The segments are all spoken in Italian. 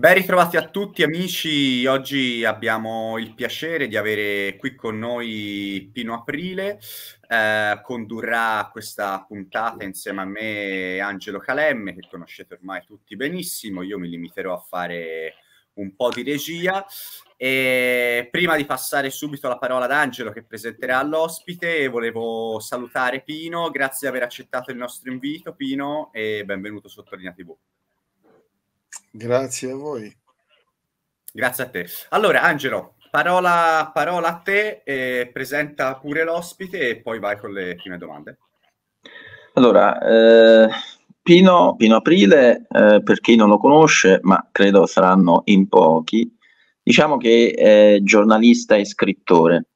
Ben ritrovati a tutti amici, oggi abbiamo il piacere di avere qui con noi Pino Aprile, eh, condurrà questa puntata insieme a me Angelo Calemme che conoscete ormai tutti benissimo, io mi limiterò a fare un po' di regia e prima di passare subito la parola ad Angelo che presenterà l'ospite volevo salutare Pino, grazie di aver accettato il nostro invito Pino e benvenuto su Tornina TV. Grazie a voi. Grazie a te. Allora, Angelo, parola, parola a te, eh, presenta pure l'ospite e poi vai con le prime domande. Allora, eh, Pino, Pino, Aprile, eh, per chi non lo conosce, ma credo saranno in pochi, diciamo che è giornalista e scrittore.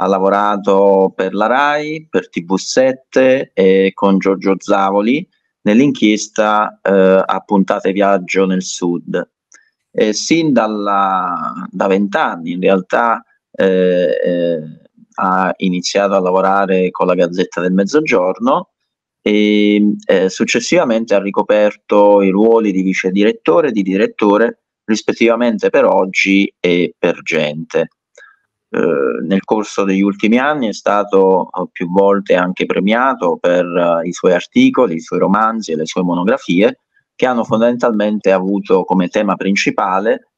Ha lavorato per la RAI, per TV7 e con Giorgio Zavoli nell'inchiesta eh, a puntate viaggio nel sud. Eh, sin dalla, da vent'anni in realtà eh, eh, ha iniziato a lavorare con la Gazzetta del Mezzogiorno e eh, successivamente ha ricoperto i ruoli di vice direttore e di direttore rispettivamente per oggi e per gente. Eh, nel corso degli ultimi anni è stato eh, più volte anche premiato per eh, i suoi articoli, i suoi romanzi e le sue monografie, che hanno fondamentalmente avuto come tema principale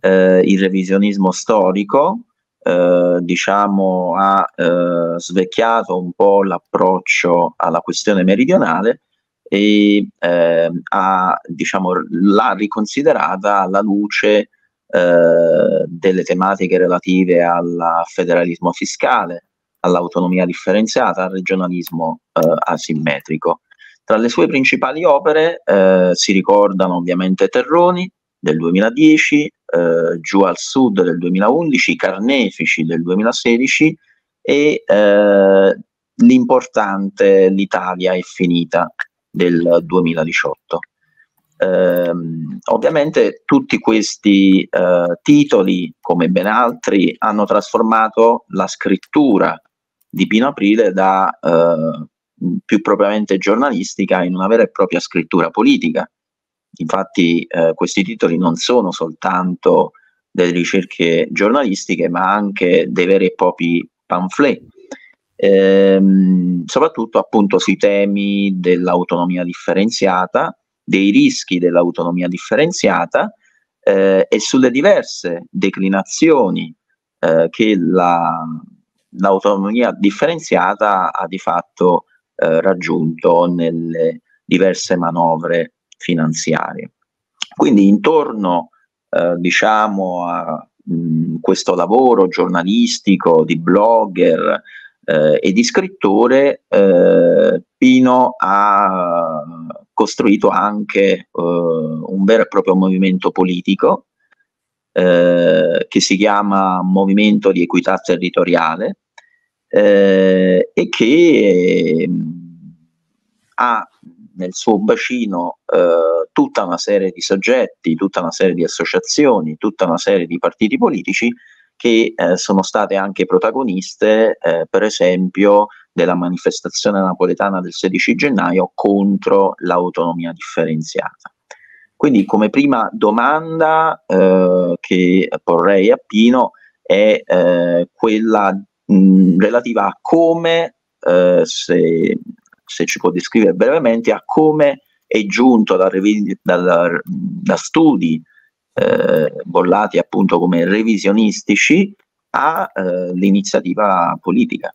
eh, il revisionismo storico, eh, diciamo ha eh, svecchiato un po' l'approccio alla questione meridionale e ehm, ha, diciamo, l'ha riconsiderata alla luce eh, delle tematiche relative al federalismo fiscale, all'autonomia differenziata, al regionalismo eh, asimmetrico. Tra le sue principali opere eh, si ricordano ovviamente Terroni del 2010, eh, Giù al Sud del 2011, Carnefici del 2016 e eh, l'importante L'Italia è finita del 2018. Ehm, ovviamente tutti questi eh, titoli, come ben altri, hanno trasformato la scrittura di Pino Aprile da eh, più propriamente giornalistica in una vera e propria scrittura politica. Infatti eh, questi titoli non sono soltanto delle ricerche giornalistiche, ma anche dei veri e propri pamphlet, ehm, soprattutto appunto sui temi dell'autonomia differenziata, dei rischi dell'autonomia differenziata eh, e sulle diverse declinazioni eh, che la, l'autonomia differenziata ha di fatto eh, raggiunto nelle diverse manovre finanziarie. Quindi intorno eh, diciamo a mh, questo lavoro giornalistico di blogger eh, e di scrittore eh, fino a costruito anche eh, un vero e proprio movimento politico eh, che si chiama Movimento di Equità Territoriale eh, e che mm, ha nel suo bacino eh, tutta una serie di soggetti, tutta una serie di associazioni, tutta una serie di partiti politici che eh, sono state anche protagoniste, eh, per esempio, della manifestazione napoletana del 16 gennaio contro l'autonomia differenziata. Quindi come prima domanda eh, che porrei a Pino è eh, quella mh, relativa a come, eh, se, se, ci può descrivere brevemente, a come è giunto da, revi- da studi eh, bollati appunto come revisionistici all'iniziativa eh, politica.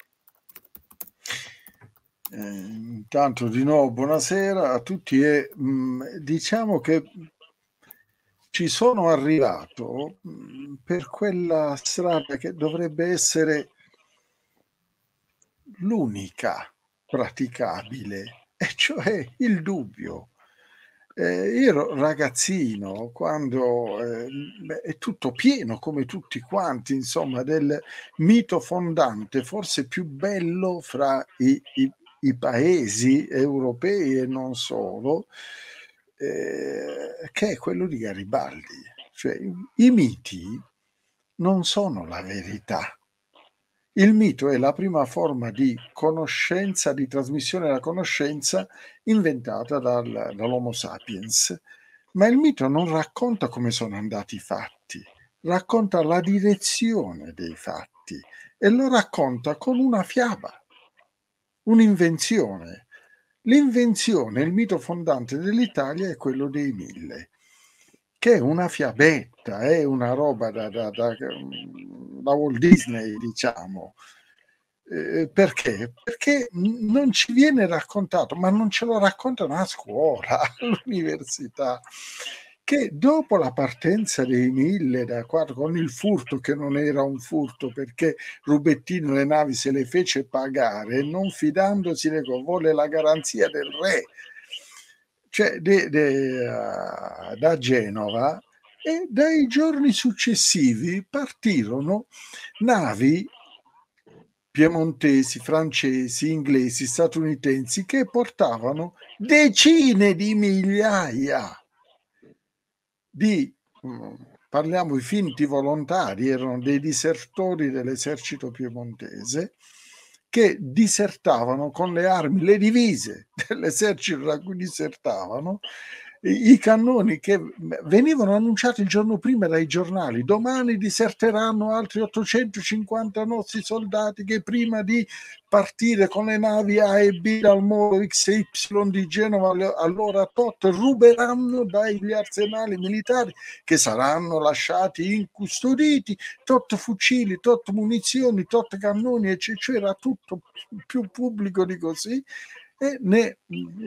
Eh, intanto di nuovo buonasera a tutti e mh, mm, diciamo che ci sono arrivato mm, per quella strada che dovrebbe essere l'unica praticabile, e cioè il dubbio. Eh, io ragazzino, quando eh, è tutto pieno, come tutti quanti, insomma, del mito fondante, forse più bello fra i, i i paesi europei e non solo, eh, che è quello di Garibaldi. Cioè, I miti non sono la verità. Il mito è la prima forma di conoscenza, di trasmissione della conoscenza inventata dal, dall'Homo sapiens, ma il mito non racconta come sono andati i fatti, racconta la direzione dei fatti e lo racconta con una fiaba un'invenzione. L'invenzione, il mito fondante dell'Italia è quello dei mille, che è una fiabetta, è una roba da, da, da, mm, da Walt Disney, diciamo. Eh, perché? Perché non ci viene raccontato, ma non ce lo raccontano a scuola, all'università che dopo la partenza dei mille da quadro con il furto che non era un furto perché Rubettino le navi se le fece pagare non fidandosi le vuole la garanzia del re cioè de, de, uh, da Genova e dai giorni successivi partirono navi piemontesi, francesi, inglesi, statunitensi che portavano decine di migliaia di, mm, parliamo, di finti volontari, erano dei disertori dell'esercito piemontese che disertavano con le armi, le divise dell'esercito da cui disertavano i cannoni che venivano annunciati il giorno prima dai giornali, domani diserteranno altri 850 nostri soldati che prima di partire con le navi A e B dal molo XY di Genova allora tot ruberanno dagli arsenali militari che saranno lasciati incustoditi, tot fucili, tot munizioni, tot cannoni, eccetera, era tutto più pubblico di così e ne,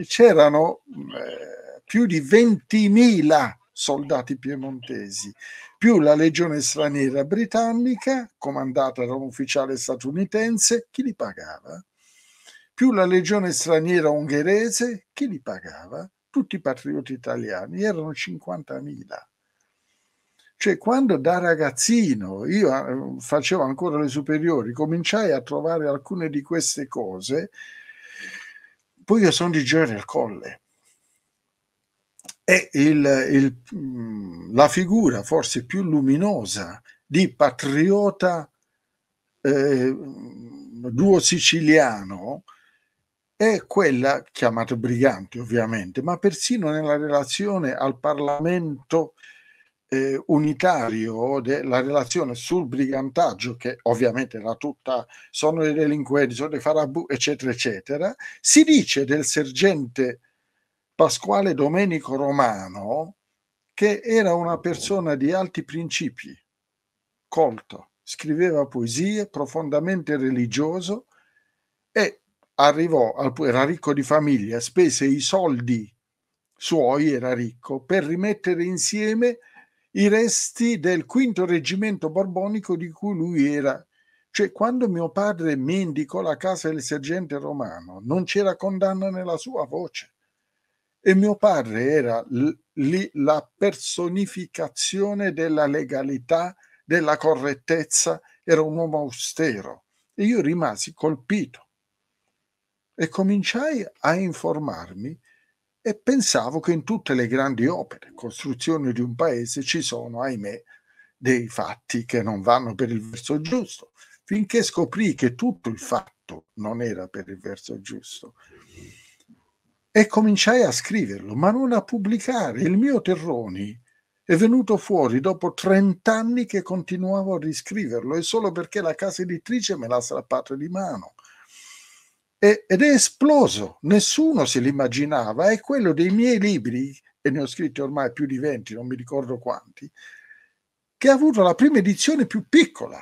c'erano... Eh, più di 20.000 soldati piemontesi, più la legione straniera britannica, comandata da un ufficiale statunitense, chi li pagava? Più la legione straniera ungherese, chi li pagava? Tutti i patrioti italiani, erano 50.000. Cioè, quando da ragazzino io eh, facevo ancora le superiori, cominciai a trovare alcune di queste cose, poi io sono di Gioia del Colle è il, il, mm, la figura forse più luminosa di patriota eh, duo siciliano è quella chiamata Brigante ovviamente, ma persino nella relazione al Parlamento eh, unitario, la relazione sul brigantaggio, che ovviamente era tutta, sono dei delinquenti, sono dei farabù, eccetera, eccetera, si dice del sergente Pasquale Domenico Romano, che era una persona di alti principi, colto, scriveva poesie, profondamente religioso e arrivò, al, era ricco di famiglia, spese i soldi suoi, era ricco, per rimettere insieme i resti del quinto reggimento borbonico di cui lui era. Cioè, quando mio padre mi indicò la casa del sergente romano, non c'era condanna nella sua voce e mio padre era lì la personificazione della legalità, della correttezza, era un uomo austero e io rimasi colpito e cominciai a informarmi e pensavo che in tutte le grandi opere, costruzioni di un paese, ci sono, ahimè, dei fatti che non vanno per il verso giusto, finché scoprì che tutto il fatto non era per il verso giusto. E cominciai a scriverlo, ma non a pubblicare. Il mio Terroni è venuto fuori dopo 30 anni che continuavo a riscriverlo e solo perché la casa editrice me l'ha strappato di mano. E, ed è esploso, nessuno se l'immaginava, è quello dei miei libri, e ne ho scritti ormai più di 20, non mi ricordo quanti, che ha avuto la prima edizione più piccola.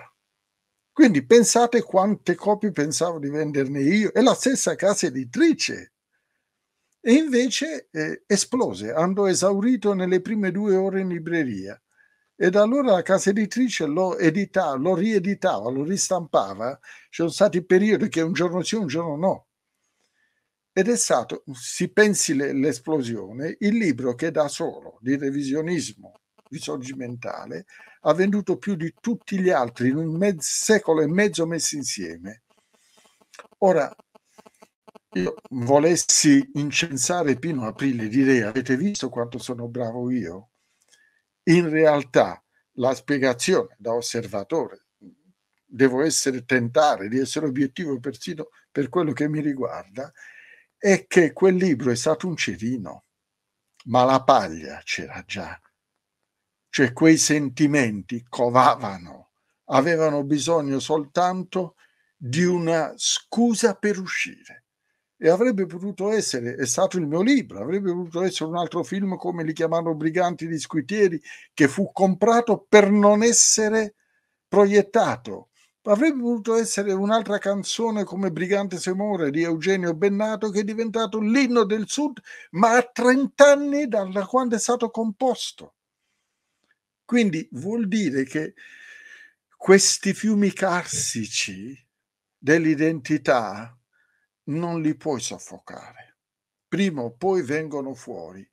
Quindi pensate quante copie pensavo di venderne io, e la stessa casa editrice e invece eh, esplose, andò esaurito nelle prime due ore in libreria e da allora la casa editrice lo editava, lo rieditava, lo ristampava, ci sono stati periodi che un giorno sì, un giorno no. Ed è stato, si pensi l'esplosione, il libro che da solo, di revisionismo risorgimentale, ha venduto più di tutti gli altri in un mezzo, secolo e mezzo messi insieme. Ora, io volessi incensare Pino Aprile direi avete visto quanto sono bravo io? In realtà la spiegazione da osservatore devo essere tentare di essere obiettivo persino per quello che mi riguarda è che quel libro è stato un cerino ma la paglia c'era già cioè quei sentimenti covavano avevano bisogno soltanto di una scusa per uscire e avrebbe potuto essere, è stato il mio libro, avrebbe potuto essere un altro film come li chiamano Briganti di Squitieri, che fu comprato per non essere proiettato. Avrebbe potuto essere un'altra canzone come Brigante se muore di Eugenio Bennato che è diventato l'inno del Sud, ma a 30 anni da quando è stato composto. Quindi vuol dire che questi fiumi carsici dell'identità non li puoi soffocare. Prima o poi vengono fuori.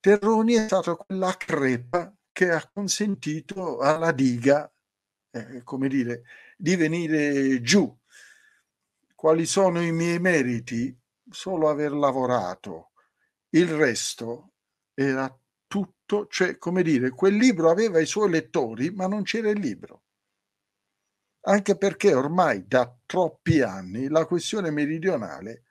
Terroni è stata quella crepa che ha consentito alla diga, eh, come dire, di venire giù. Quali sono i miei meriti? Solo aver lavorato. Il resto era tutto, cioè, come dire, quel libro aveva i suoi lettori, ma non c'era il libro anche perché ormai da troppi anni la questione meridionale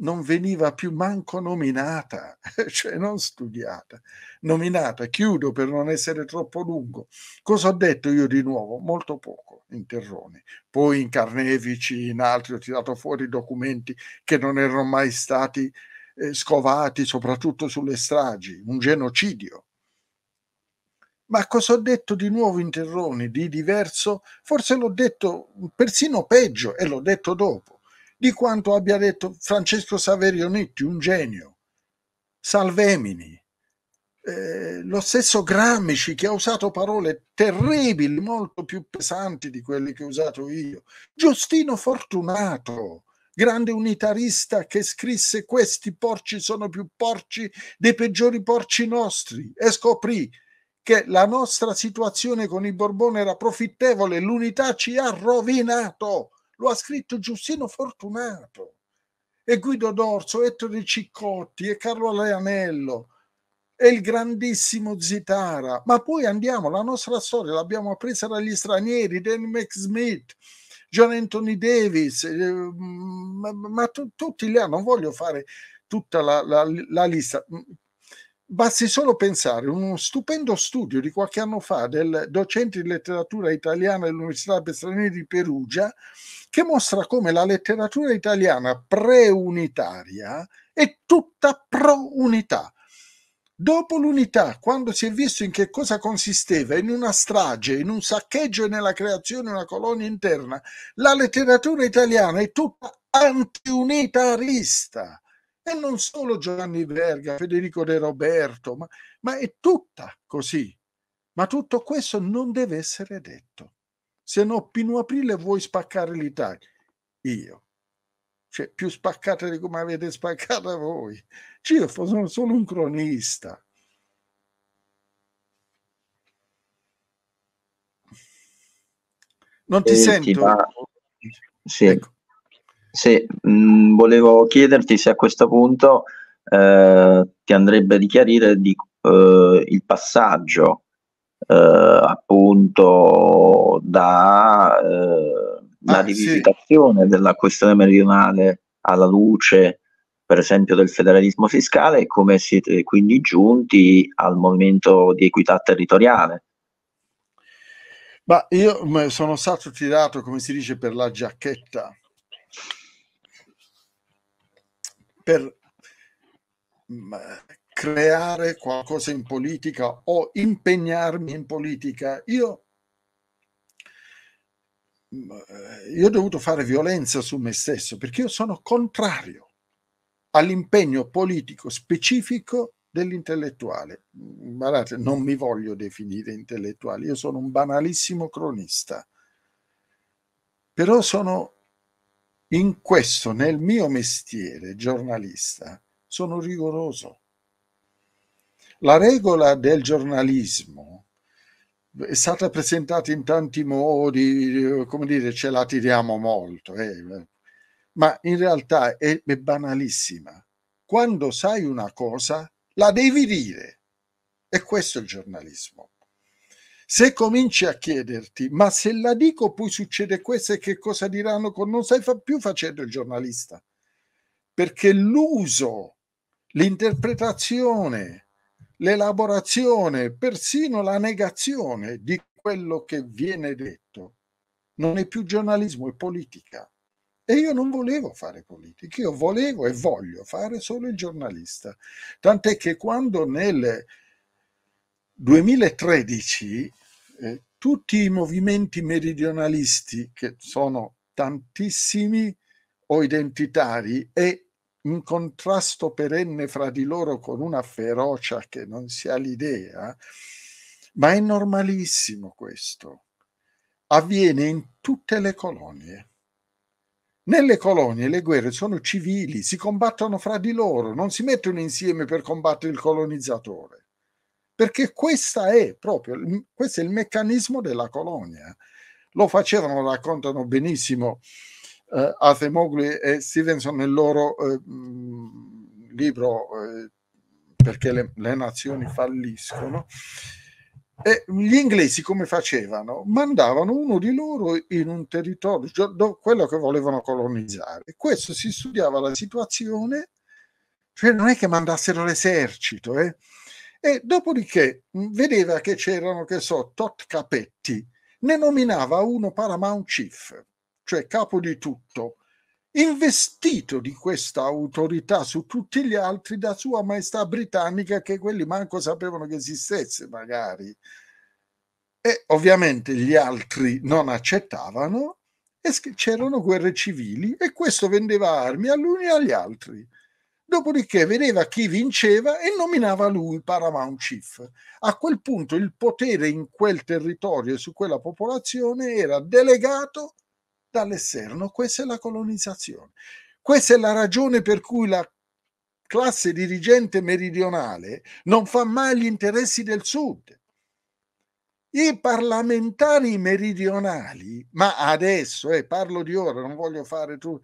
non veniva più manco nominata, cioè non studiata, nominata. Chiudo per non essere troppo lungo. Cosa ho detto io di nuovo? Molto poco in Terrone. Poi in Carnevici, in altri, ho tirato fuori documenti che non erano mai stati eh, scovati, soprattutto sulle stragi, un genocidio ma cosa ho detto di nuovo in Terroni, di diverso? Forse l'ho detto persino peggio e l'ho detto dopo, di quanto abbia detto Francesco Saverio Nitti, un genio. Salvemini, eh, lo stesso Gramsci che ha usato parole terribili, molto più pesanti di quelle che ho usato io. Giustino Fortunato, grande unitarista che scrisse questi porci sono più porci dei peggiori porci nostri e scoprì che la nostra situazione con i Borbone era profittevole, l'unità ci ha rovinato. Lo ha scritto Giustino Fortunato e Guido Dorso, Ettore Ciccotti e Carlo Leanello e il grandissimo Zitara. Ma poi andiamo, la nostra storia l'abbiamo appresa dagli stranieri, Danny Mac Smith, John Anthony Davis, eh, mm, ma, ma t- tutti gli anni, non voglio fare tutta la, la, la, lista. Basti solo pensare a uno stupendo studio di qualche anno fa del docente di letteratura italiana dell'Università Pestranieri di Perugia che mostra come la letteratura italiana pre-unitaria è tutta pro-unità. Dopo l'unità, quando si è visto in che cosa consisteva, in una strage, in un saccheggio e nella creazione di una colonia interna, la letteratura italiana è tutta anti-unitarista e non solo Giovanni Verga, Federico De Roberto, ma, ma è tutta così. Ma tutto questo non deve essere detto. Se no, Pino Aprile vuoi spaccare l'Italia. Io. Cioè, più spaccata di come avete spaccato voi. Cioè, io sono solo un cronista. Non ti eh, sento. Ti va... Sì. Ecco. Sì, mh, mm, volevo chiederti se a questo punto eh, ti andrebbe di chiarire di, eh, il passaggio eh, appunto dalla eh, ah, rivisitazione sì. della questione meridionale alla luce per esempio del federalismo fiscale e come siete quindi giunti al movimento di equità territoriale. Ma io sono stato tirato, come si dice, per la giacchetta per mm, creare qualcosa in politica o impegnarmi in politica. Io, mm, eh, io ho dovuto fare violenza su me stesso perché io sono contrario all'impegno politico specifico dell'intellettuale. Mm, guardate, non mi voglio definire intellettuale, io sono un banalissimo cronista, però sono in questo, nel mio mestiere giornalista, sono rigoroso. La regola del giornalismo è stata presentata in tanti modi, come dire, ce la tiriamo molto, eh? ma in realtà è, è banalissima. Quando sai una cosa, la devi dire. E questo è il giornalismo. Se cominci a chiederti, ma se la dico poi succede questo e che cosa diranno, con... non stai fa- più facendo il giornalista, perché l'uso, l'interpretazione, l'elaborazione, persino la negazione di quello che viene detto non è più giornalismo, è politica. E io non volevo fare politica, io volevo e voglio fare solo il giornalista. Tant'è che quando nel 2013 eh, tutti i movimenti meridionalisti, che sono tantissimi, o identitari, è in contrasto perenne fra di loro con una ferocia che non si ha l'idea, ma è normalissimo questo. Avviene in tutte le colonie. Nelle colonie le guerre sono civili, si combattono fra di loro, non si mettono insieme per combattere il colonizzatore perché questa è proprio, questo è il meccanismo della colonia. Lo facevano, lo raccontano benissimo eh, Athemogli e Stevenson nel loro eh, mm, libro eh, Perché le, le nazioni falliscono. E gli inglesi come facevano? Mandavano uno di loro in un territorio, quello che volevano colonizzare. Questo si studiava la situazione, cioè non è che mandassero l'esercito, eh? e dopodiché mm, vedeva che c'erano, che so, tot capetti, ne nominava uno Paramount Chief, cioè capo di tutto, investito di questa autorità su tutti gli altri da sua maestà britannica che quelli manco sapevano che esistesse magari. E ovviamente gli altri non accettavano e c'erano guerre civili e questo vendeva armi a l'uno e agli altri. Dopodiché vedeva chi vinceva e nominava lui Paramount Chief. A quel punto il potere in quel territorio e su quella popolazione era delegato dall'esterno. Questa è la colonizzazione. Questa è la ragione per cui la classe dirigente meridionale non fa mai gli interessi del sud. I parlamentari meridionali, ma adesso, eh, parlo di ora, non voglio fare tu,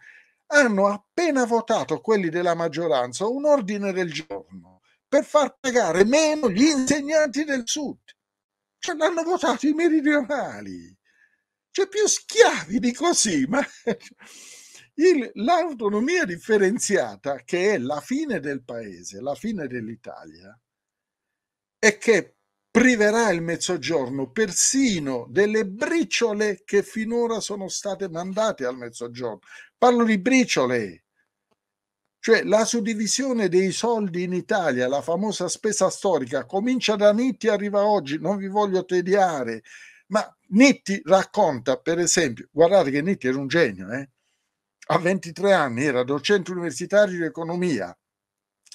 hanno appena votato quelli della maggioranza un ordine del giorno per far pagare meno gli insegnanti del sud. Cioè l'hanno votato i meridionali. C'è più schiavi di così, ma il, l'autonomia differenziata, che è la fine del paese, la fine dell'Italia, è che priverà il mezzogiorno persino delle briciole che finora sono state mandate al mezzogiorno. Parlo di briciole. Cioè la suddivisione dei soldi in Italia, la famosa spesa storica, comincia da Nitti e arriva oggi, non vi voglio tediare, ma Nitti racconta, per esempio, guardate che Nitti era un genio, eh? a 23 anni era docente universitario di economia,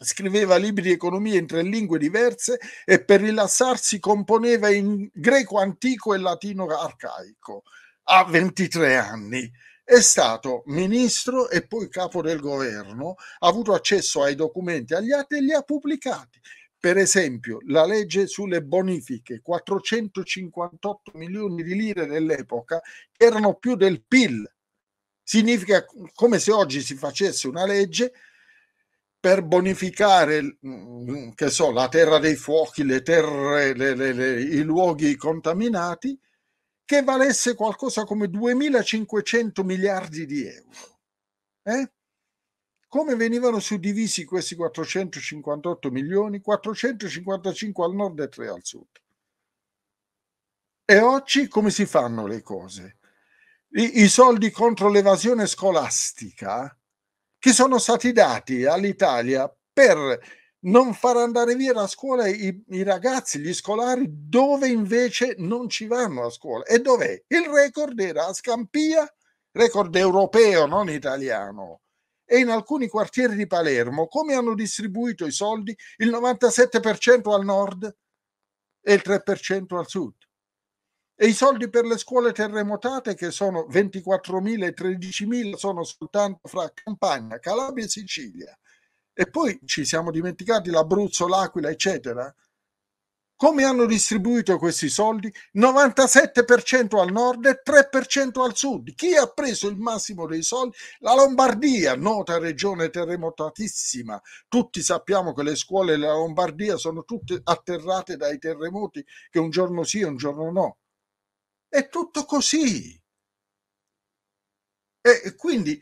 Scriveva libri di economia in tre lingue diverse e per rilassarsi componeva in greco antico e latino arcaico. A 23 anni è stato ministro e poi capo del governo, ha avuto accesso ai documenti, agli atti e li ha pubblicati. Per esempio, la legge sulle bonifiche, 458 milioni di lire dell'epoca, erano più del PIL. Significa come se oggi si facesse una legge per bonificare mm, che so, la terra dei fuochi, le terre, le, le, le, i luoghi contaminati, che valesse qualcosa come 2.500 miliardi di euro. Eh? Come venivano suddivisi questi 458 milioni? 455 al nord e 3 al sud. E oggi come si fanno le cose? I, i soldi contro l'evasione scolastica che sono stati dati all'Italia per non far andare via da scuola i, i, ragazzi, gli scolari, dove invece non ci vanno a scuola. E dov'è? Il record era a Scampia, record europeo, non italiano. E in alcuni quartieri di Palermo, come hanno distribuito i soldi? Il 97% al nord e il 3% al sud. E i soldi per le scuole terremotate, che sono 24.000 e 13.000, sono soltanto fra Campania, Calabria e Sicilia. E poi ci siamo dimenticati l'Abruzzo, l'Aquila, eccetera. Come hanno distribuito questi soldi? 97% al nord e 3% al sud. Chi ha preso il massimo dei soldi? La Lombardia, nota regione terremotatissima. Tutti sappiamo che le scuole della Lombardia sono tutte atterrate dai terremoti che un giorno sì e un giorno no. È tutto così. E quindi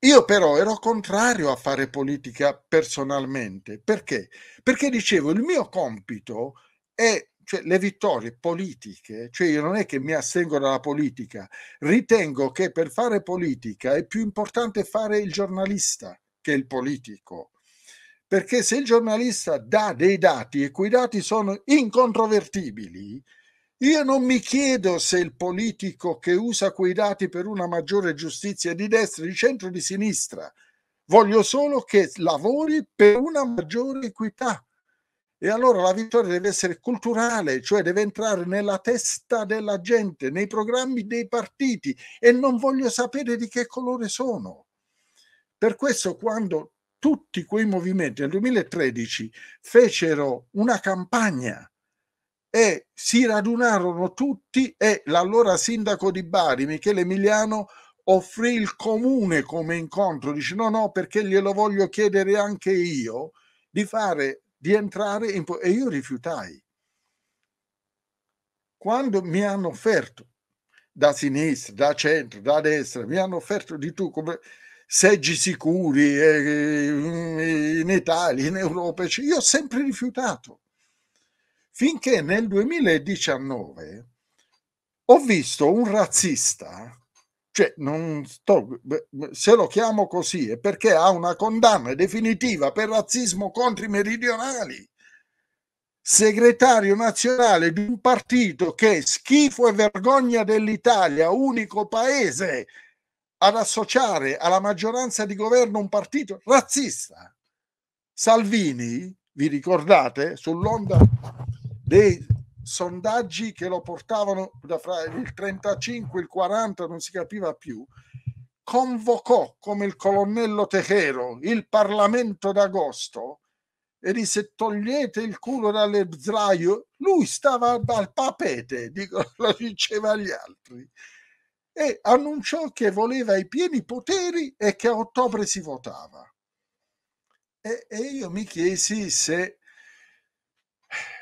io però ero contrario a fare politica personalmente. Perché? Perché dicevo, il mio compito è, cioè le vittorie politiche, cioè io non è che mi assengo dalla politica, ritengo che per fare politica è più importante fare il giornalista che il politico. Perché se il giornalista dà dei dati e quei dati sono incontrovertibili, io non mi chiedo se il politico che usa quei dati per una maggiore giustizia di destra, di centro, o di sinistra, voglio solo che lavori per una maggiore equità. E allora la vittoria deve essere culturale, cioè deve entrare nella testa della gente, nei programmi dei partiti e non voglio sapere di che colore sono. Per questo quando tutti quei movimenti nel 2013 fecero una campagna e si radunarono tutti e l'allora sindaco di Bari, Michele Emiliano, offrì il comune come incontro, dice no no perché glielo voglio chiedere anche io di fare, di entrare in... e io rifiutai. Quando mi hanno offerto da sinistra, da centro, da destra, mi hanno offerto di tu come seggi sicuri eh, in Italia, in Europa, io ho sempre rifiutato finché nel 2019 ho visto un razzista, cioè non sto, se lo chiamo così è perché ha una condanna definitiva per razzismo contro i meridionali, segretario nazionale di un partito che è schifo e vergogna dell'Italia, unico paese ad associare alla maggioranza di governo un partito razzista. Salvini, vi ricordate, sull'onda dei sondaggi che lo portavano da fra il 35 e il 40, non si capiva più, convocò come il colonnello Techero il Parlamento d'agosto e disse togliete il culo dalle zlaio, lui stava al papete, dico, lo diceva agli altri, e annunciò che voleva i pieni poteri e che a ottobre si votava. E, e io mi chiesi se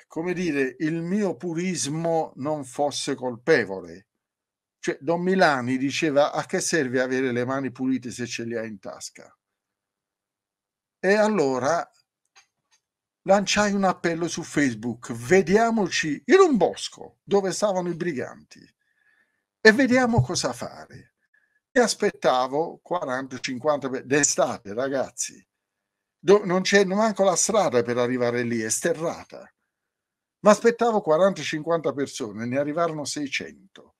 come dire, il mio purismo non fosse colpevole. Cioè, Don Milani diceva a che serve avere le mani pulite se ce le hai in tasca? E allora lanciai un appello su Facebook, vediamoci in un bosco dove stavano i briganti e vediamo cosa fare. E aspettavo 40-50 d'estate, ragazzi. non c'è neanche la strada per arrivare lì, è sterrata. Ma aspettavo 40-50 persone, ne arrivarono 600.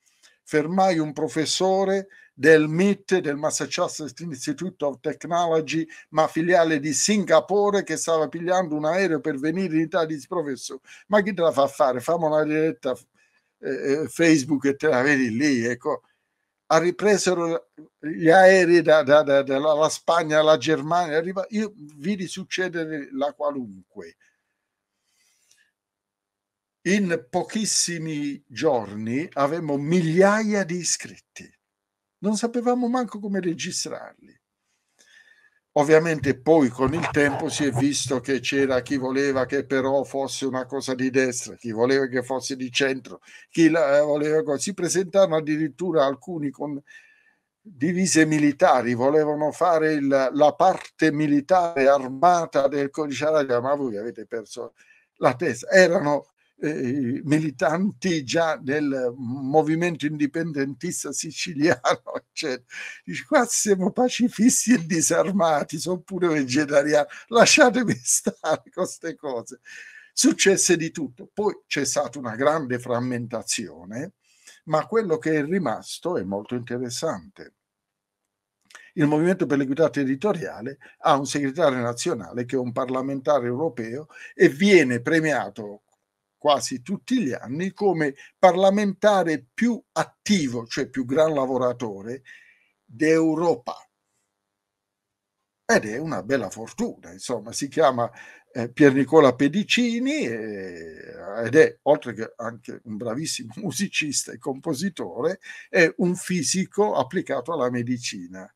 Fermai un professore del MIT, del Massachusetts Institute of Technology, ma filiale di Singapore, che stava pigliando un aereo per venire in Italia, disse professore, ma chi te la fa fare? Fammi una diretta eh, eh Facebook e te la vedi lì, ecco. Ha ripresero gli aerei dalla da, da, da, Spagna alla Germania, arriva, io vidi succedere la qualunque in pochissimi giorni avevamo migliaia di iscritti. Non sapevamo manco come registrarli. Ovviamente poi con il tempo si è visto che c'era chi voleva che però fosse una cosa di destra, chi voleva che fosse di centro, chi la eh, voleva si presentavano addirittura alcuni con divise militari, volevano fare il, la parte militare armata del codice arabico, ma voi avete perso la testa. Erano eh, militanti già del movimento indipendentista siciliano, eccetera. Dice, qua siamo pacifisti e disarmati, sono pure vegetariani, lasciatemi stare con queste cose. Successe di tutto. Poi c'è stata una grande frammentazione, ma quello che è rimasto è molto interessante il Movimento per l'Equità Territoriale ha un segretario nazionale che è un parlamentare europeo e viene premiato quasi tutti gli anni come parlamentare più attivo, cioè più gran lavoratore d'Europa. Ed è una bella fortuna, insomma, si chiama eh, Pier Nicola Pedicini eh, ed è, oltre che anche un bravissimo musicista e compositore, è un fisico applicato alla medicina.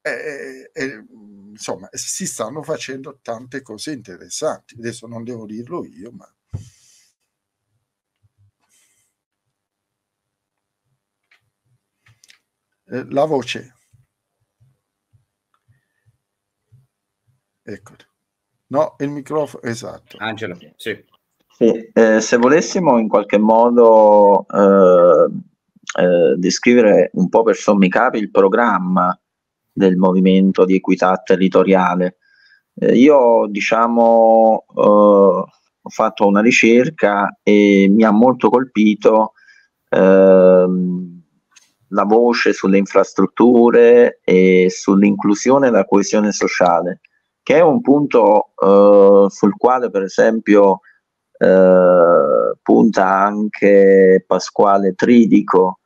Eh, eh, eh, insomma, si stanno facendo tante cose interessanti. Adesso non devo dirlo io, ma Eh, la voce. Ecco. No, il microfono, esatto. Angelo, sì. sì eh, se volessimo in qualche modo eh, eh descrivere un po' per sommi capi il programma del movimento di equità territoriale, eh, io diciamo ho fatto una ricerca e mi ha molto colpito ehm, la voce sulle infrastrutture e sull'inclusione e la coesione sociale, che è un punto eh, sul quale per esempio eh, punta anche Pasquale Tridico,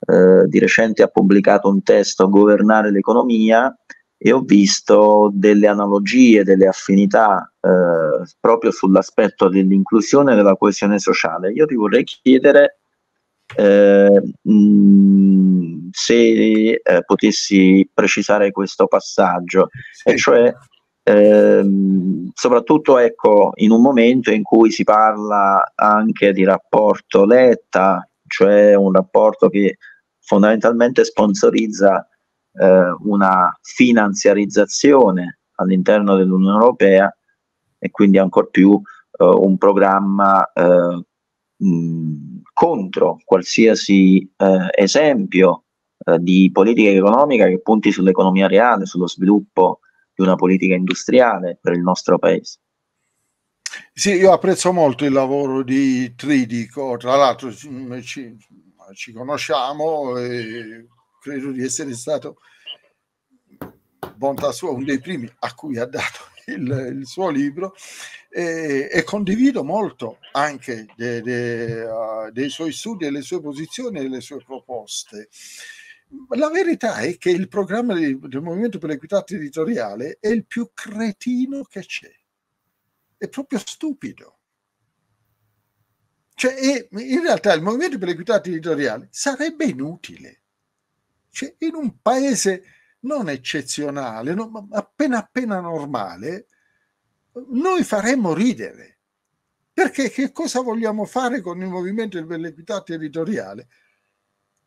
eh, di recente ha pubblicato un testo Governare l'economia e ho visto delle analogie, delle affinità eh, proprio sull'aspetto dell'inclusione e della coesione sociale. Io ti vorrei chiedere... Eh, mh, se eh, potessi precisare questo passaggio, sì. e cioè ehm, soprattutto ecco, in un momento in cui si parla anche di rapporto letta, cioè un rapporto che fondamentalmente sponsorizza eh, una finanziarizzazione all'interno dell'Unione Europea e quindi ancor più eh, un programma eh, mh, contro qualsiasi eh, esempio eh, di politica economica che punti sull'economia reale, sullo sviluppo di una politica industriale per il nostro paese. Sì, io apprezzo molto il lavoro di Tridico, tra l'altro ci, mm, ci conosciamo e credo di essere stato, bontà sua, uno dei primi a cui ha dato il, il suo libro e, e, condivido molto anche de, de, uh, dei suoi studi, delle sue posizioni e delle sue proposte la verità è che il programma di, del Movimento per l'Equità Territoriale è il più cretino che c'è. È proprio stupido. Cioè, è, in realtà il Movimento per l'Equità Territoriale sarebbe inutile. Cioè, in un paese non eccezionale, no, ma appena appena normale, noi faremmo ridere. Perché che cosa vogliamo fare con il Movimento per l'Equità Territoriale?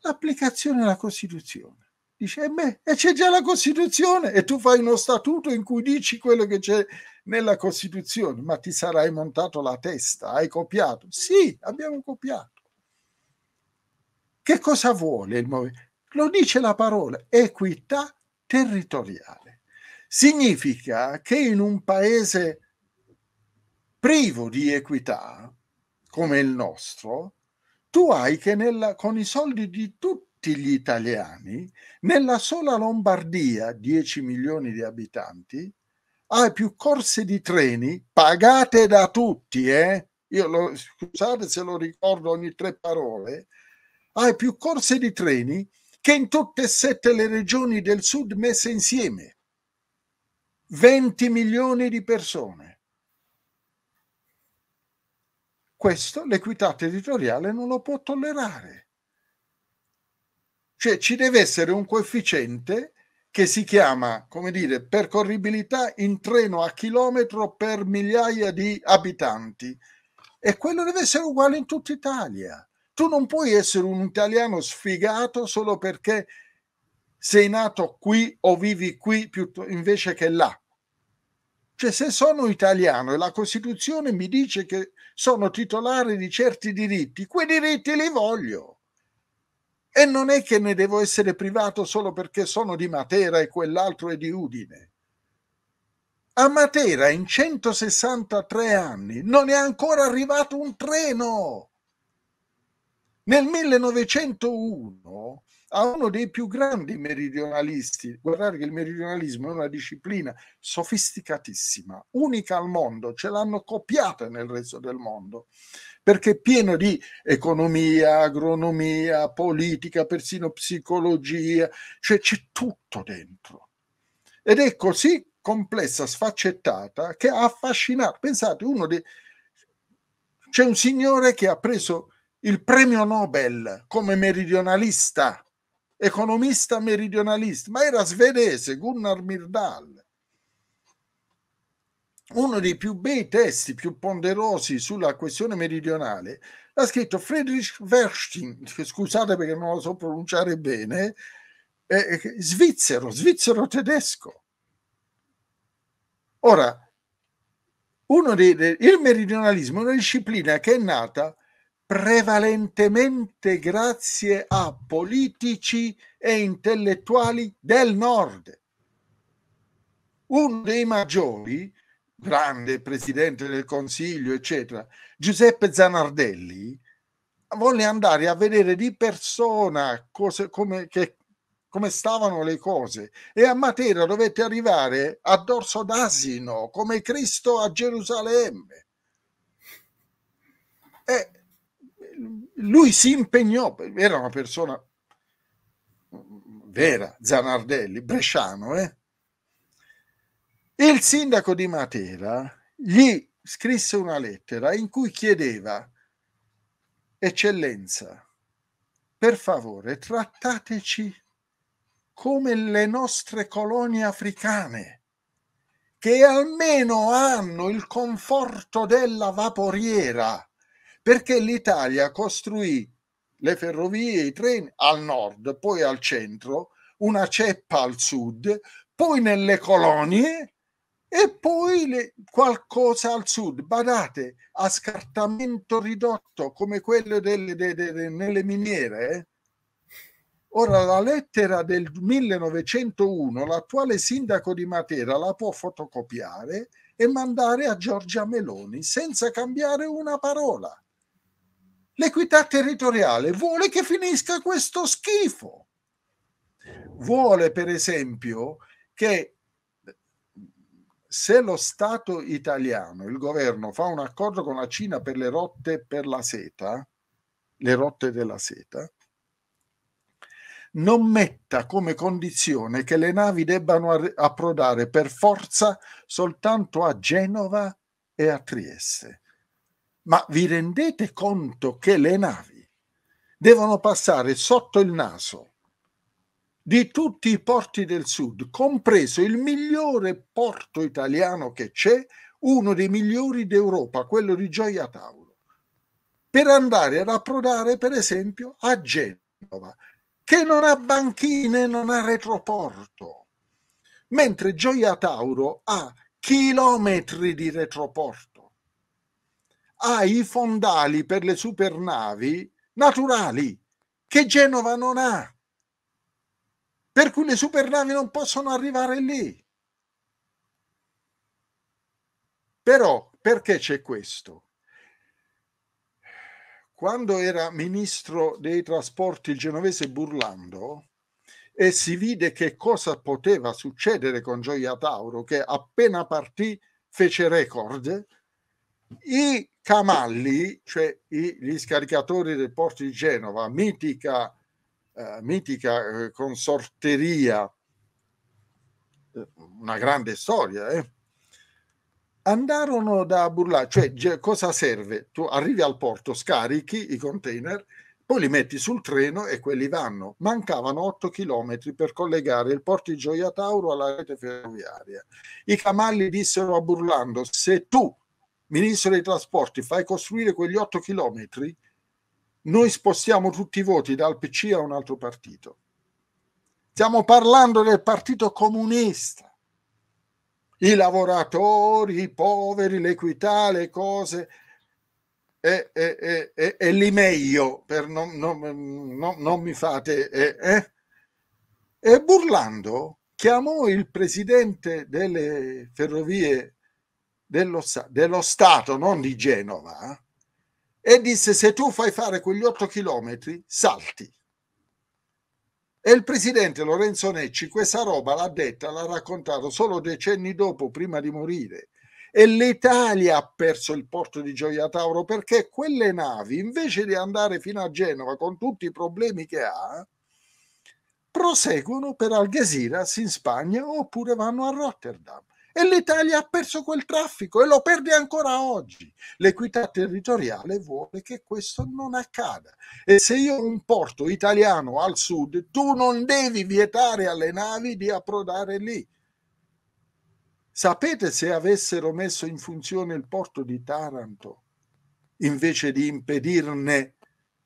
l'applicazione della Costituzione. Dice, e eh beh, e c'è già la Costituzione e tu fai uno statuto in cui dici quello che c'è nella Costituzione, ma ti sarai montato la testa, hai copiato. Sì, abbiamo copiato. Che cosa vuole il movimento? Lo dice la parola equità territoriale. Significa che in un paese privo di equità, come il nostro, tu hai che nella, con i soldi di tutti gli italiani, nella sola Lombardia, 10 milioni di abitanti, hai più corse di treni pagate da tutti, eh? Io lo, scusate se lo ricordo ogni tre parole, hai più corse di treni che in tutte e sette le regioni del sud messe insieme. 20 milioni di persone Questo l'equità territoriale non lo può tollerare. Cioè ci deve essere un coefficiente che si chiama, come dire, percorribilità in treno a chilometro per migliaia di abitanti. E quello deve essere uguale in tutta Italia. Tu non puoi essere un italiano sfigato solo perché sei nato qui o vivi qui invece che là. Cioè se sono italiano e la Costituzione mi dice che sono titolare di certi diritti, quei diritti li voglio. E non è che ne devo essere privato solo perché sono di Matera e quell'altro è di Udine. A Matera in 163 anni non è ancora arrivato un treno. Nel 1901 a uno dei più grandi meridionalisti. Guardate che il meridionalismo è una disciplina sofisticatissima, unica al mondo, ce l'hanno copiata nel resto del mondo, perché è pieno di economia, agronomia, politica, persino psicologia, cioè c'è tutto dentro. Ed è così complessa, sfaccettata, che ha affascinato. Pensate, uno dei... C'è un signore che ha preso il premio Nobel come meridionalista economista meridionalista, ma era svedese Gunnar Myrdal. Uno dei più bei testi, più ponderosi sulla questione meridionale, l'ha scritto Friedrich Verstin, scusate perché non lo so pronunciare bene, eh, eh svizzero, svizzero tedesco. Ora, dei, il meridionalismo è una disciplina che è nata prevalentemente grazie a politici e intellettuali del nord. Uno dei maggiori, grande presidente del Consiglio, eccetera, Giuseppe Zanardelli, volle andare a vedere di persona cose, come, che, come stavano le cose e a Matera dovette arrivare a dorso d'asino come Cristo a Gerusalemme. E lui si impegnò, era una persona vera, Zanardelli, bresciano, eh? il sindaco di Matera gli scrisse una lettera in cui chiedeva, eccellenza, per favore trattateci come le nostre colonie africane, che almeno hanno il conforto della vaporiera perché l'Italia costruì le ferrovie, i treni al nord, poi al centro, una ceppa al sud, poi nelle colonie e poi le, qualcosa al sud. Badate, a scartamento ridotto come quello delle, delle, delle nelle miniere. Eh? Ora, la lettera del 1901, l'attuale sindaco di Matera la può fotocopiare e mandare a Giorgia Meloni senza cambiare una parola. L'equità territoriale vuole che finisca questo schifo. Vuole, per esempio, che se lo Stato italiano, il governo, fa un accordo con la Cina per le rotte per la seta, le rotte della seta, non metta come condizione che le navi debbano approdare per forza soltanto a Genova e a Trieste. Ma vi rendete conto che le navi devono passare sotto il naso di tutti i porti del sud, compreso il migliore porto italiano che c'è, uno dei migliori d'Europa, quello di Gioia Tauro, per andare ad approdare, per esempio, a Genova, che non ha banchine, non ha retroporto, mentre Gioia Tauro ha chilometri di retroporto ha i fondali per le supernavi naturali che Genova non ha. Per cui le supernavi non possono arrivare lì. Però perché c'è questo? Quando era ministro dei trasporti il genovese Burlando, e si vide che cosa poteva succedere con Gioia Tauro, che appena partì fece record, i camalli, cioè i, gli scaricatori del porto di Genova, mitica, eh, mitica eh, consorteria, eh, una grande storia, eh, andarono da Burla, cioè ge- cosa serve? Tu arrivi al porto, scarichi i container, poi li metti sul treno e quelli vanno. Mancavano 8 km per collegare il porto di Gioia Tauro alla rete ferroviaria. I camalli dissero a Burlando, se tu Ministro dei Trasporti, fai costruire quegli 8 chilometri, noi spostiamo tutti i voti dal PC a un altro partito. Stiamo parlando del Partito Comunista. I lavoratori, i poveri, l'equità, le cose, e, e, e, e lì meglio per non, non, non, non mi fate eh, eh. e Burlando chiamò il presidente delle ferrovie dello, dello Stato, non di Genova, eh, e disse se tu fai fare quegli otto chilometri, salti. E il presidente Lorenzo Necci questa roba l'ha detta, l'ha raccontato solo decenni dopo, prima di morire. E l'Italia ha perso il porto di Gioia Tauro perché quelle navi, invece di andare fino a Genova con tutti i problemi che ha, proseguono per Algeciras in Spagna oppure vanno a Rotterdam e l'Italia ha perso quel traffico e lo perde ancora oggi. L'equità territoriale vuole che questo non accada. E se io ho un porto italiano al sud, tu non devi vietare alle navi di approdare lì. Sapete se avessero messo in funzione il porto di Taranto invece di impedirne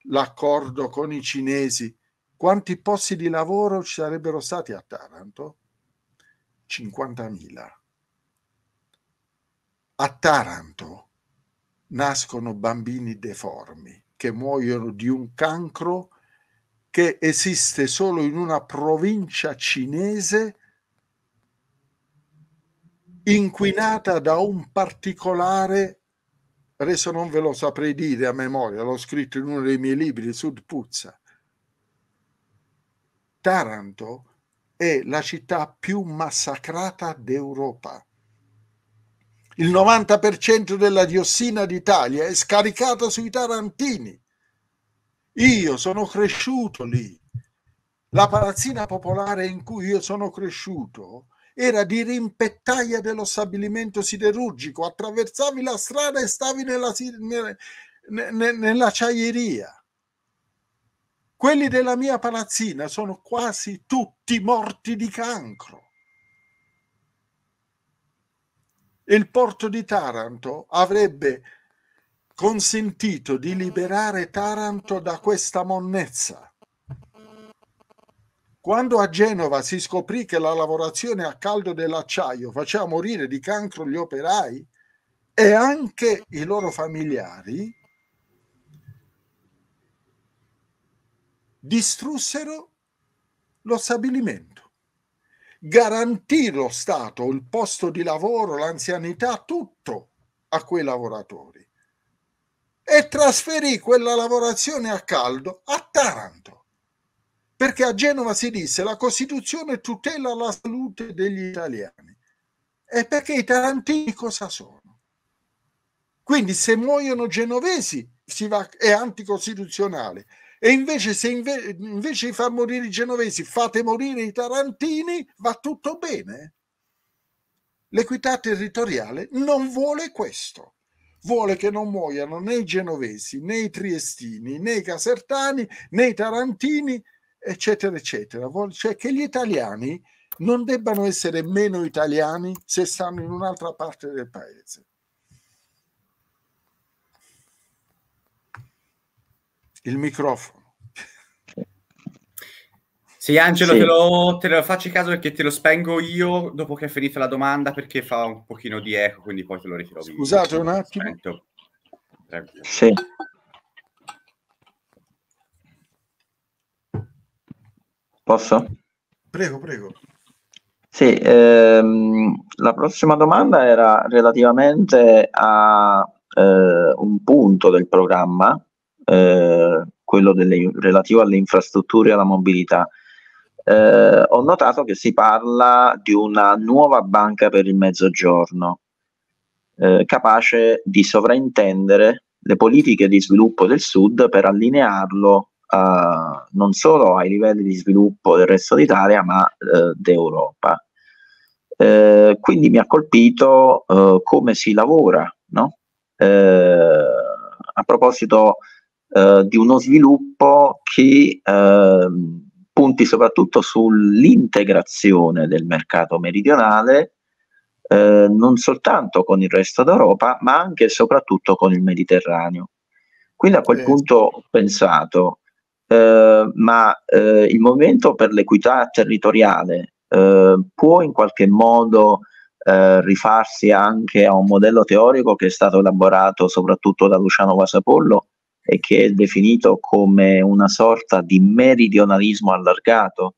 l'accordo con i cinesi, quanti posti di lavoro ci sarebbero stati a Taranto? 50.000 a Taranto nascono bambini deformi che muoiono di un cancro che esiste solo in una provincia cinese inquinata da un particolare, adesso non ve lo saprei dire a memoria, l'ho scritto in uno dei miei libri, Sud Puzza. Taranto è la città più massacrata d'Europa. Il 90% della diossina d'Italia è scaricata sui tarantini. Io sono cresciuto lì. La palazzina popolare in cui io sono cresciuto era di rimpettaia dello stabilimento siderurgico. Attraversavi la strada e stavi nella, nella, nell'acciaieria. Quelli della mia palazzina sono quasi tutti morti di cancro. il porto di Taranto avrebbe consentito di liberare Taranto da questa monnezza. Quando a Genova si scoprì che la lavorazione a caldo dell'acciaio faceva morire di cancro gli operai e anche i loro familiari, distrussero lo stabilimento garantì lo Stato il posto di lavoro, l'anzianità, tutto a quei lavoratori e trasferì quella lavorazione a caldo a Taranto, perché a Genova si disse la Costituzione tutela la salute degli italiani. E perché i tarantini cosa sono? Quindi se muoiono genovesi si va, è anticostituzionale, e invece, se inve- invece fa morire i genovesi, fate morire i tarantini, va tutto bene. L'equità territoriale non vuole questo. Vuole che non muoiano né i genovesi, né i triestini, né i casertani, né i tarantini, eccetera, eccetera. Vuole, cioè che gli italiani non debbano essere meno italiani se stanno in un'altra parte del paese. il microfono. Sì, Angelo, sì. Te, lo, te, lo, faccio caso perché te lo spengo io dopo che è finita la domanda perché fa un pochino di eco, quindi poi te lo ritiro. Scusate un attimo. Sì. Posso? Prego, prego. Sì, ehm, la prossima domanda era relativamente a eh, un punto del programma eh, quello delle, relativo alle infrastrutture e alla mobilità. Eh, ho notato che si parla di una nuova banca per il mezzogiorno, eh, capace di sovraintendere le politiche di sviluppo del Sud per allinearlo a, eh, non solo ai livelli di sviluppo del resto d'Italia, ma eh, d'Europa. Eh, quindi mi ha colpito come si lavora. No? a proposito eh, di uno sviluppo che eh, punti soprattutto sull'integrazione del mercato meridionale, eh, non soltanto con il resto d'Europa, ma anche e soprattutto con il Mediterraneo. Quindi a quel eh, punto ho pensato, eh, ma il movimento per l'equità territoriale può in qualche modo eh, rifarsi anche a un modello teorico che è stato elaborato soprattutto da Luciano Vasapollo e che è definito come una sorta di meridionalismo allargato?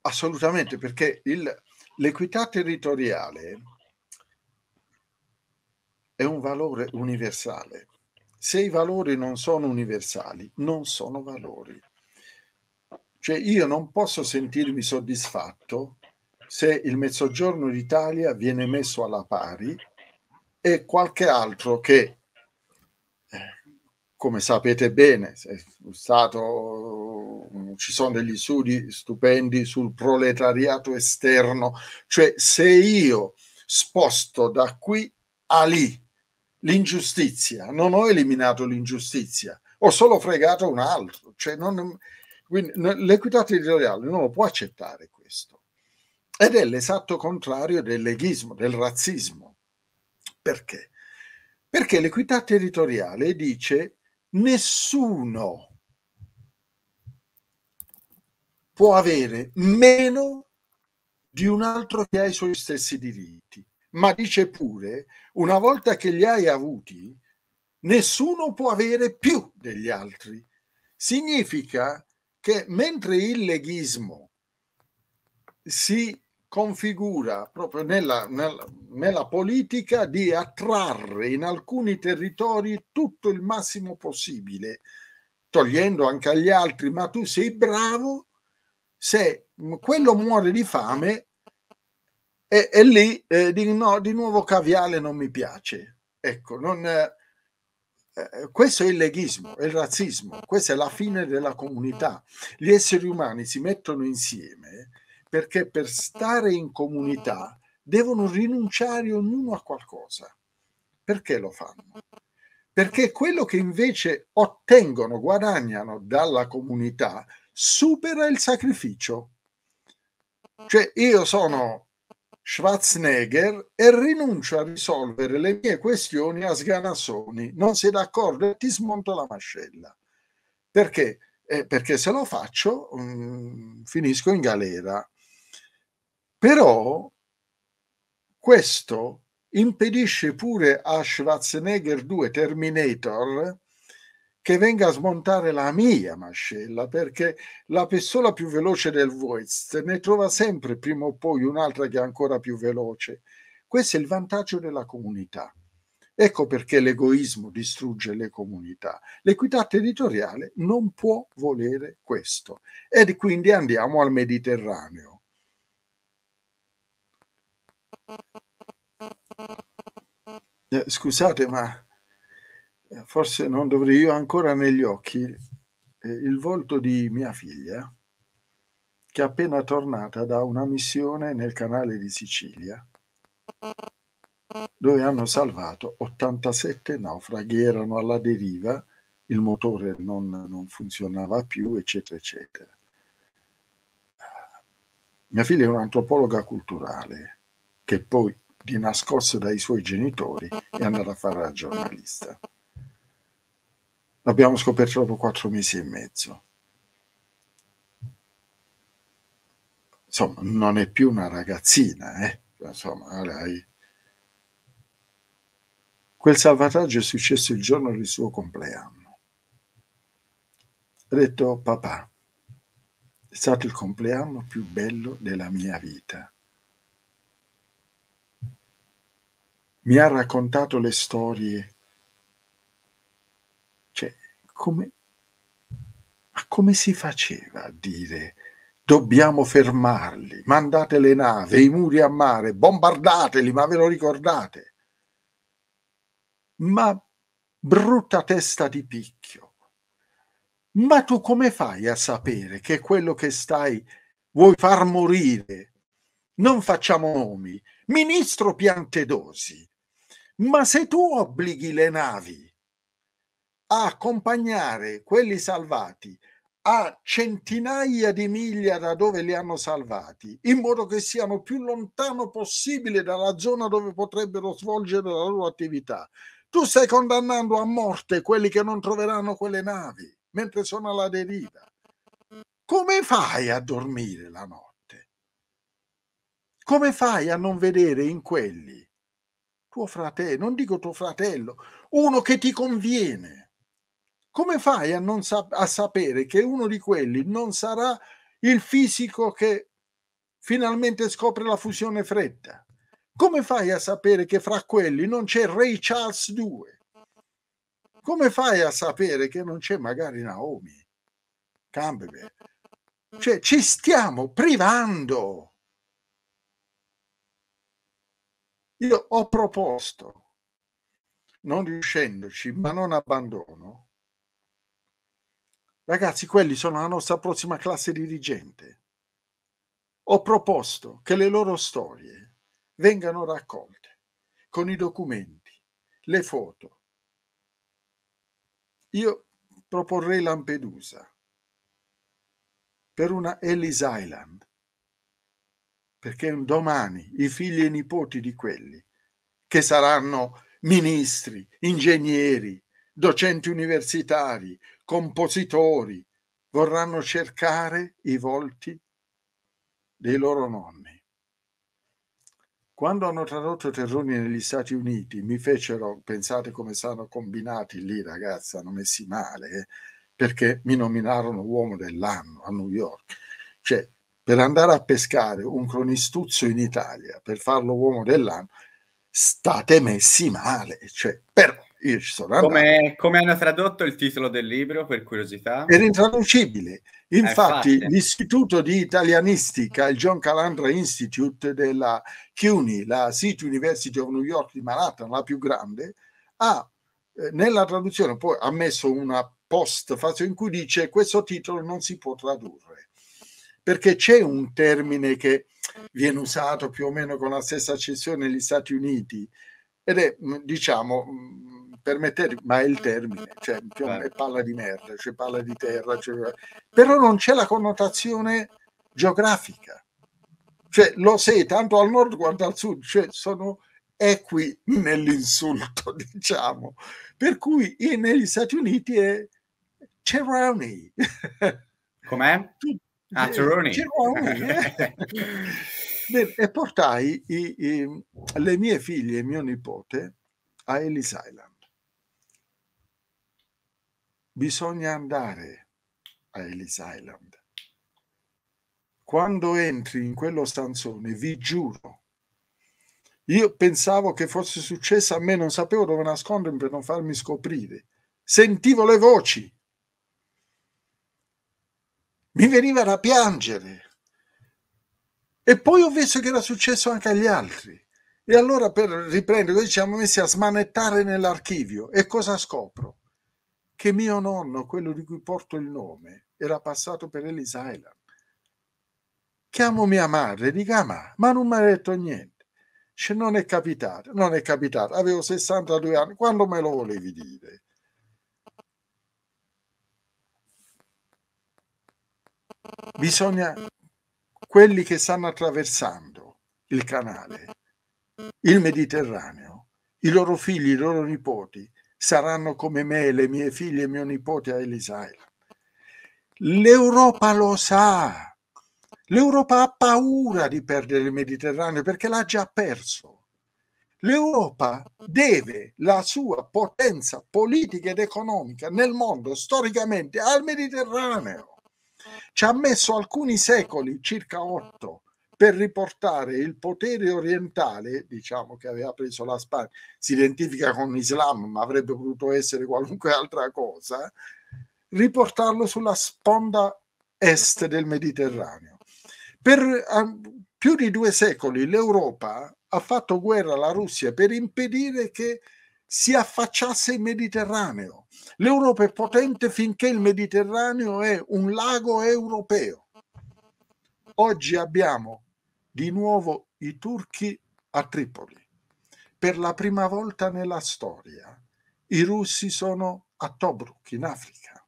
Assolutamente, perché il, l'equità territoriale è un valore universale. Se i valori non sono universali, non sono valori. Cioè io non posso sentirmi soddisfatto se il Mezzogiorno d'Italia viene messo alla pari e qualche altro che come sapete bene, stato, ci sono degli studi stupendi sul proletariato esterno, cioè se io sposto da qui a lì l'ingiustizia, non ho eliminato l'ingiustizia, ho solo fregato un altro, cioè non, quindi, l'equità territoriale non lo può accettare questo. Ed è l'esatto contrario del leghismo, del razzismo. Perché? Perché l'equità territoriale dice nessuno può avere meno di un altro che ha i suoi stessi diritti. Ma dice pure, una volta che li hai avuti, nessuno può avere più degli altri. Significa che mentre il leghismo si configura proprio nella, nella, nella, politica di attrarre in alcuni territori tutto il massimo possibile, togliendo anche agli altri, ma tu sei bravo, se quello muore di fame e, e lì eh, di, no, di, nuovo caviale non mi piace. Ecco, non, eh, eh questo è il leghismo, è il razzismo, questa è la fine della comunità. Gli esseri umani si mettono insieme perché per ah, ah. stare in comunità ah, devono rinunciare ognuno a qualcosa. Perché lo fanno? Perché quello che invece ottengono, guadagnano dalla comunità, supera il sacrificio. Cioè io sono Schwarzenegger e rinuncio a risolvere le mie questioni a sganassoni. Non sei d'accordo? Ti smonto la mascella. Perché? Eh, perché se lo faccio mh, mm, finisco in galera. Però questo impedisce pure a Schwarzenegger 2 Terminator che venga a smontare la mia mascella perché la pistola più veloce del Voice ne trova sempre prima o poi un'altra che è ancora più veloce. Questo è il vantaggio della comunità. Ecco perché l'egoismo distrugge le comunità. L'equità territoriale non può volere questo. E quindi andiamo al Mediterraneo eh, scusate, ma eh, forse non dovrei io ancora negli occhi eh, il volto di mia figlia, che è appena tornata da una missione nel canale di Sicilia, dove hanno salvato 87 naufraghi, erano alla deriva, il motore non, non funzionava più, eccetera, eccetera. Mia figlia è un'antropologa culturale, che poi di nascosto dai suoi genitori è andata a fare la giornalista. L'abbiamo scoperto dopo quattro mesi e mezzo. Insomma, non è più una ragazzina, eh? Insomma, lei... Quel salvataggio è successo il giorno del suo compleanno. Ha detto, papà, è stato il compleanno più bello della mia vita mi ha raccontato le storie. Cioè, come, ma come si faceva a dire dobbiamo fermarli, mandate le navi, i muri a mare, bombardateli, ma ve lo ricordate? Ma brutta testa di picchio, ma tu come fai a sapere che quello che stai vuoi far morire? Non facciamo nomi. Ministro Piantedosi, ma se tu obblighi le navi a accompagnare quelli salvati a centinaia di miglia da dove li hanno salvati, in modo che siano più lontano possibile dalla zona dove potrebbero svolgere la loro attività, tu stai condannando a morte quelli che non troveranno quelle navi mentre sono alla deriva. Come fai a dormire la notte? Come fai a non vedere in quelli tuo fratello, non dico tuo fratello, uno che ti conviene. Come fai a, non sa- a sapere che uno di quelli non sarà il fisico che finalmente scopre la fusione fredda? Come fai a sapere che fra quelli non c'è Ray Charles II? Come fai a sapere che non c'è magari Naomi? Campbell? Cioè, ci stiamo privando Io ho proposto, non riuscendoci, ma non abbandono. Ragazzi, quelli sono la nostra prossima classe dirigente. Ho proposto che le loro storie vengano raccolte con i documenti, le foto. Io proporrei Lampedusa per una Ellis Island perché domani i figli e i nipoti di quelli che saranno ministri, ingegneri, docenti universitari, compositori, vorranno cercare i volti dei loro nonni. Quando hanno tradotto Terroni negli Stati Uniti, mi fecero, pensate come sono combinati lì ragazzi, hanno messi male, eh? perché mi nominarono uomo dell'anno a New York. Cioè, per andare a pescare un cronistuzio in Italia per farlo uomo dell'anno, state messi male. Cioè, però io ci sono Come, come hanno tradotto il titolo del libro, per curiosità? Era intraducibile. Infatti, eh, l'Istituto di Italianistica, il John Calandra Institute della CUNY, la City University of New York di Manhattan, la più grande, ha eh, nella traduzione poi ha messo una post in cui dice questo titolo non si può tradurre perché c'è un termine che viene usato più o meno con la stessa accezione negli Stati Uniti ed è, mm, diciamo, mm, permettetemi, ma è il termine, cioè eh. è palla di merda, cioè palla di terra, cioè, però non c'è la connotazione geografica. Cioè, lo sei tanto al nord quanto al sud, cioè sono equi nell'insulto, diciamo. Per cui negli Stati Uniti è Cherowney. Com'è? Tu, Ah, Ceroni. Ceroni eh. e portai i, i, le mie figlie e mio nipote a Ellis Island. Bisogna andare a Ellis Island. Quando entri in quello stanzone, vi giuro, io pensavo che fosse successo a me, non sapevo dove nascondermi per non farmi scoprire. Sentivo le voci mi veniva da piangere. E poi ho visto che era successo anche agli altri. E allora per riprendere, diciamo, messi a smanettare nell'archivio. E cosa scopro? Che mio nonno, quello di cui porto il nome, era passato per Ellis Island. Chiamo mia madre, dica ah, ma, ma non mi ha detto niente. Cioè, non è capitato, non è capitato. Avevo 62 anni, quando me lo volevi dire? bisogna quelli che stanno attraversando il canale, il Mediterraneo, i loro figli, i loro nipoti, saranno come me, le mie figlie e mio nipote a Elisaila. L'Europa lo sa, l'Europa ha paura di perdere il Mediterraneo perché l'ha già perso. L'Europa deve la sua potenza politica ed economica nel mondo storicamente al Mediterraneo. Ci ha messo alcuni secoli, circa otto, per riportare il potere orientale, diciamo che aveva preso la Spagna, si identifica con l'Islam, ma avrebbe potuto essere qualunque altra cosa, riportarlo sulla sponda est del Mediterraneo. Per uh, più di due secoli l'Europa ha fatto guerra alla Russia per impedire che si affacciasse il Mediterraneo L'Europa è potente finché il Mediterraneo è un lago europeo. Oggi abbiamo di nuovo i turchi a Tripoli. Per la prima volta nella storia i russi sono a Tobruk in Africa.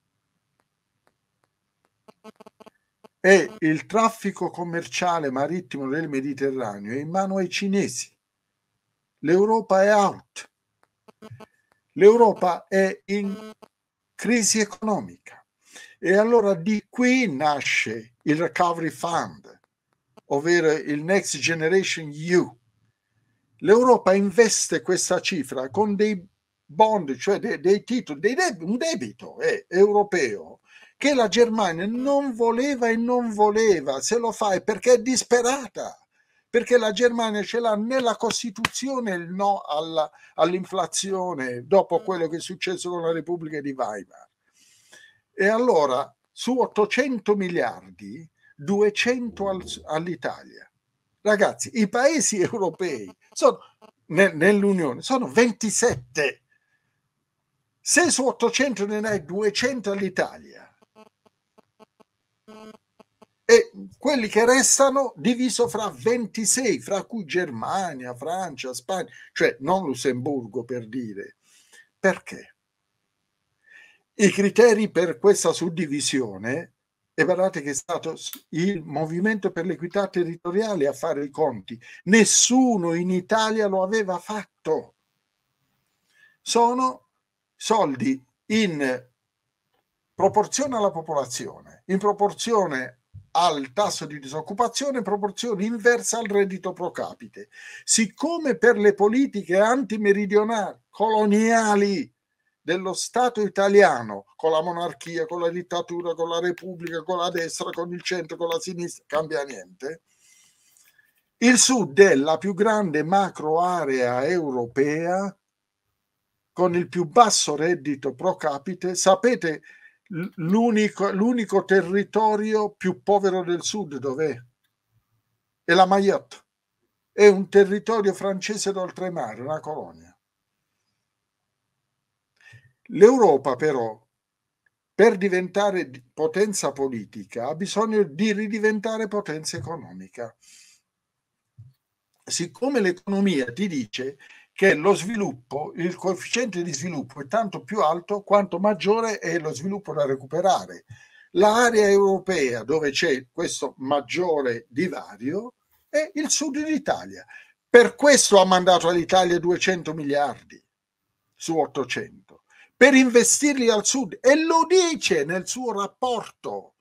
E il traffico commerciale marittimo del Mediterraneo è in mano ai cinesi. L'Europa è out. L'Europa è in crisi economica e allora di qui nasce il Recovery Fund, ovvero il Next Generation EU. L'Europa investe questa cifra con dei bond, cioè dei, dei titoli, dei deb- un debito eh, europeo che la Germania non voleva e non voleva, se lo fa è perché è disperata perché la Germania ce l'ha nella Costituzione il no alla, all'inflazione dopo mm. quello che è successo con la Repubblica di Weimar. E allora su 800 miliardi, 200 al, all'Italia. Ragazzi, i paesi europei sono, ne, nell'Unione sono 27. Se su 800 ne hai 200 all'Italia, e quelli che restano diviso fra 26, fra cui Germania, Francia, Spagna, cioè non Lussemburgo per dire. Perché? I criteri per questa suddivisione, e guardate che è stato il Movimento per l'Equità Territoriale a fare i conti, nessuno in Italia lo aveva fatto. Sono soldi in proporzione alla popolazione, in proporzione al tasso di disoccupazione proporzione inversa al reddito pro capite. Siccome per le politiche antimeridionali, coloniali dello Stato italiano, con la monarchia, con la dittatura, con la repubblica, con la destra, con il centro, con la sinistra, cambia niente, il sud è la più grande macro area europea con il più basso reddito pro capite. Sapete l'unico, l'unico territorio più povero del sud dov'è? È la Mayotte. È un territorio francese d'oltremare, una colonia. L'Europa però, per diventare potenza politica, ha bisogno di ridiventare potenza economica. Siccome l'economia ti dice che lo sviluppo, il coefficiente di sviluppo è tanto più alto quanto maggiore è lo sviluppo da recuperare. L'area europea dove c'è questo maggiore divario è il sud d'Italia. Per questo ha mandato all'Italia 200 miliardi su 800, per investirli al sud. E lo dice nel suo rapporto.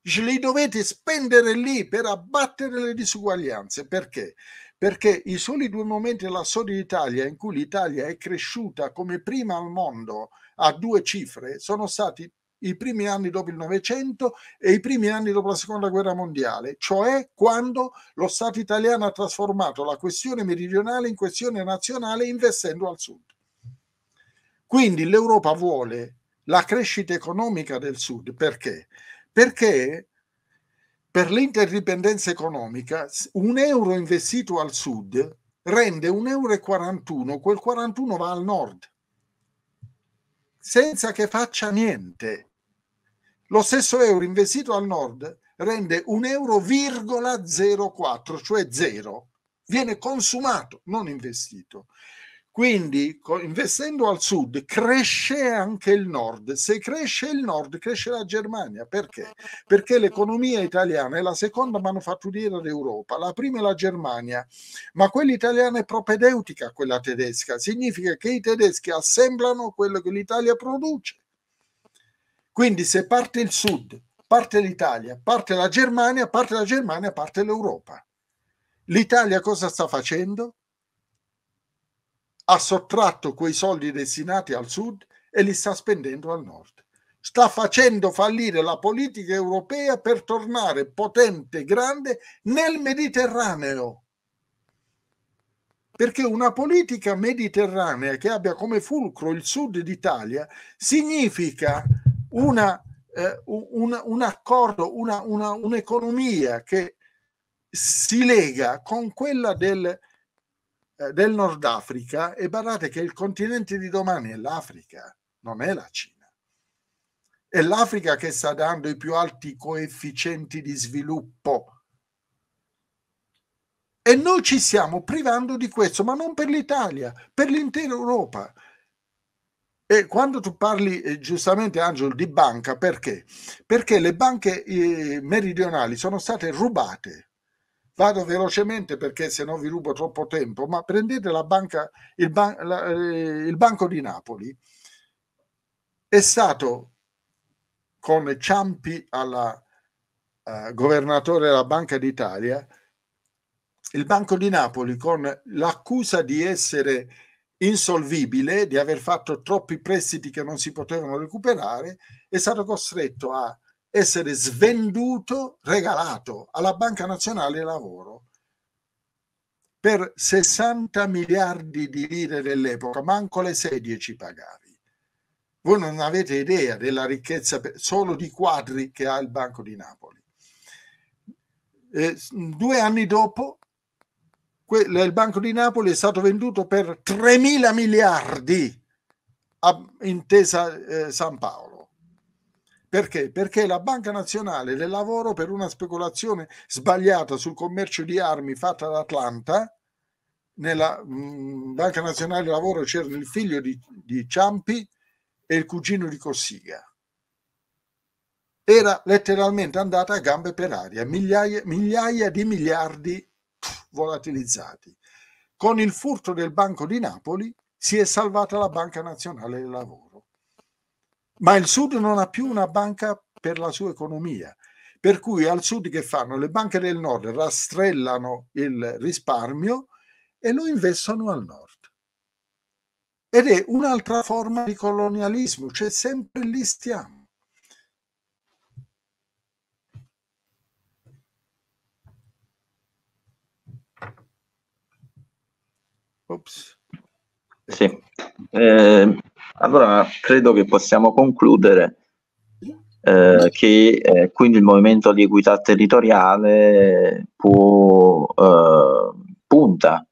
Dice, li dovete spendere lì per abbattere le disuguaglianze. Perché? perché i soli due momenti della storia d'Italia in cui l'Italia è cresciuta come prima al mondo a due cifre sono stati i primi anni dopo il Novecento e i primi anni dopo la Seconda Guerra Mondiale, cioè quando lo Stato italiano ha trasformato la questione meridionale in questione nazionale investendo al sud. Quindi l'Europa vuole la crescita economica del sud perché? Perché per l'interdipendenza economica, un euro investito al sud rende 1,41 euro, quel 41 va al nord, senza che faccia niente. Lo stesso euro investito al nord rende 1,04 euro, cioè zero. Viene consumato, non investito. Quindi investendo al sud cresce anche il nord. Se cresce il nord, cresce la Germania. Perché? Perché l'economia italiana è la seconda manufatturiera d'Europa, la prima è la Germania, ma quella italiana è propedeutica a quella tedesca. Significa che i tedeschi assemblano quello che l'Italia produce. Quindi se parte il sud, parte l'Italia, parte la Germania, parte la Germania, parte l'Europa. L'Italia cosa sta facendo? ha sottratto quei soldi destinati al sud e li sta spendendo al nord. Sta facendo fallire la politica europea per tornare potente, e grande nel Mediterraneo. Perché una politica mediterranea che abbia come fulcro il sud d'Italia significa una, eh, un, un, accordo, una, una, un'economia che si lega con quella del, eh, del Nord Africa e guardate che il continente di domani è l'Africa, non è la Cina. È l'Africa che sta dando i più alti coefficienti di sviluppo. E noi ci stiamo privando di questo, ma non per l'Italia, per l'intera Europa. E quando tu parli eh, giustamente, Angelo, di banca, perché? Perché le banche eh, meridionali sono state rubate Vado velocemente perché se no vi rubo troppo tempo, ma prendete la banca, il, ban, la, eh, il Banco di Napoli. È stato con Ciampi alla eh, governatore della Banca d'Italia, il Banco di Napoli con l'accusa di essere insolvibile, di aver fatto troppi prestiti che non si potevano recuperare, è stato costretto a essere svenduto, regalato alla Banca Nazionale Lavoro per 60 miliardi di lire dell'epoca, manco le 16 pagavi. Voi non avete idea della ricchezza solo di quadri che ha il Banco di Napoli. Eh, due anni dopo, il Banco di Napoli è stato venduto per 3 mila miliardi a Intesa eh, San Paolo perché? Perché la Banca Nazionale del Lavoro per una speculazione sbagliata sul commercio di armi fatta ad Atlanta, nella mh, mm, Banca Nazionale del Lavoro c'era il figlio di, di Ciampi e il cugino di Cossiga. Era letteralmente andata a gambe per aria, migliaia, migliaia di miliardi volatilizzati. Con il furto del Banco di Napoli si è salvata la Banca Nazionale del Lavoro ma il Sud non ha più una banca per la sua economia. Per cui al Sud che fanno? Le banche del Nord rastrellano il risparmio e lo investono al Nord. Ed è un'altra forma di colonialismo, cioè sempre lì stiamo. Ops. Sì. Eh, allora credo che possiamo concludere eh, che eh, quindi il movimento di equità territoriale può, eh, punta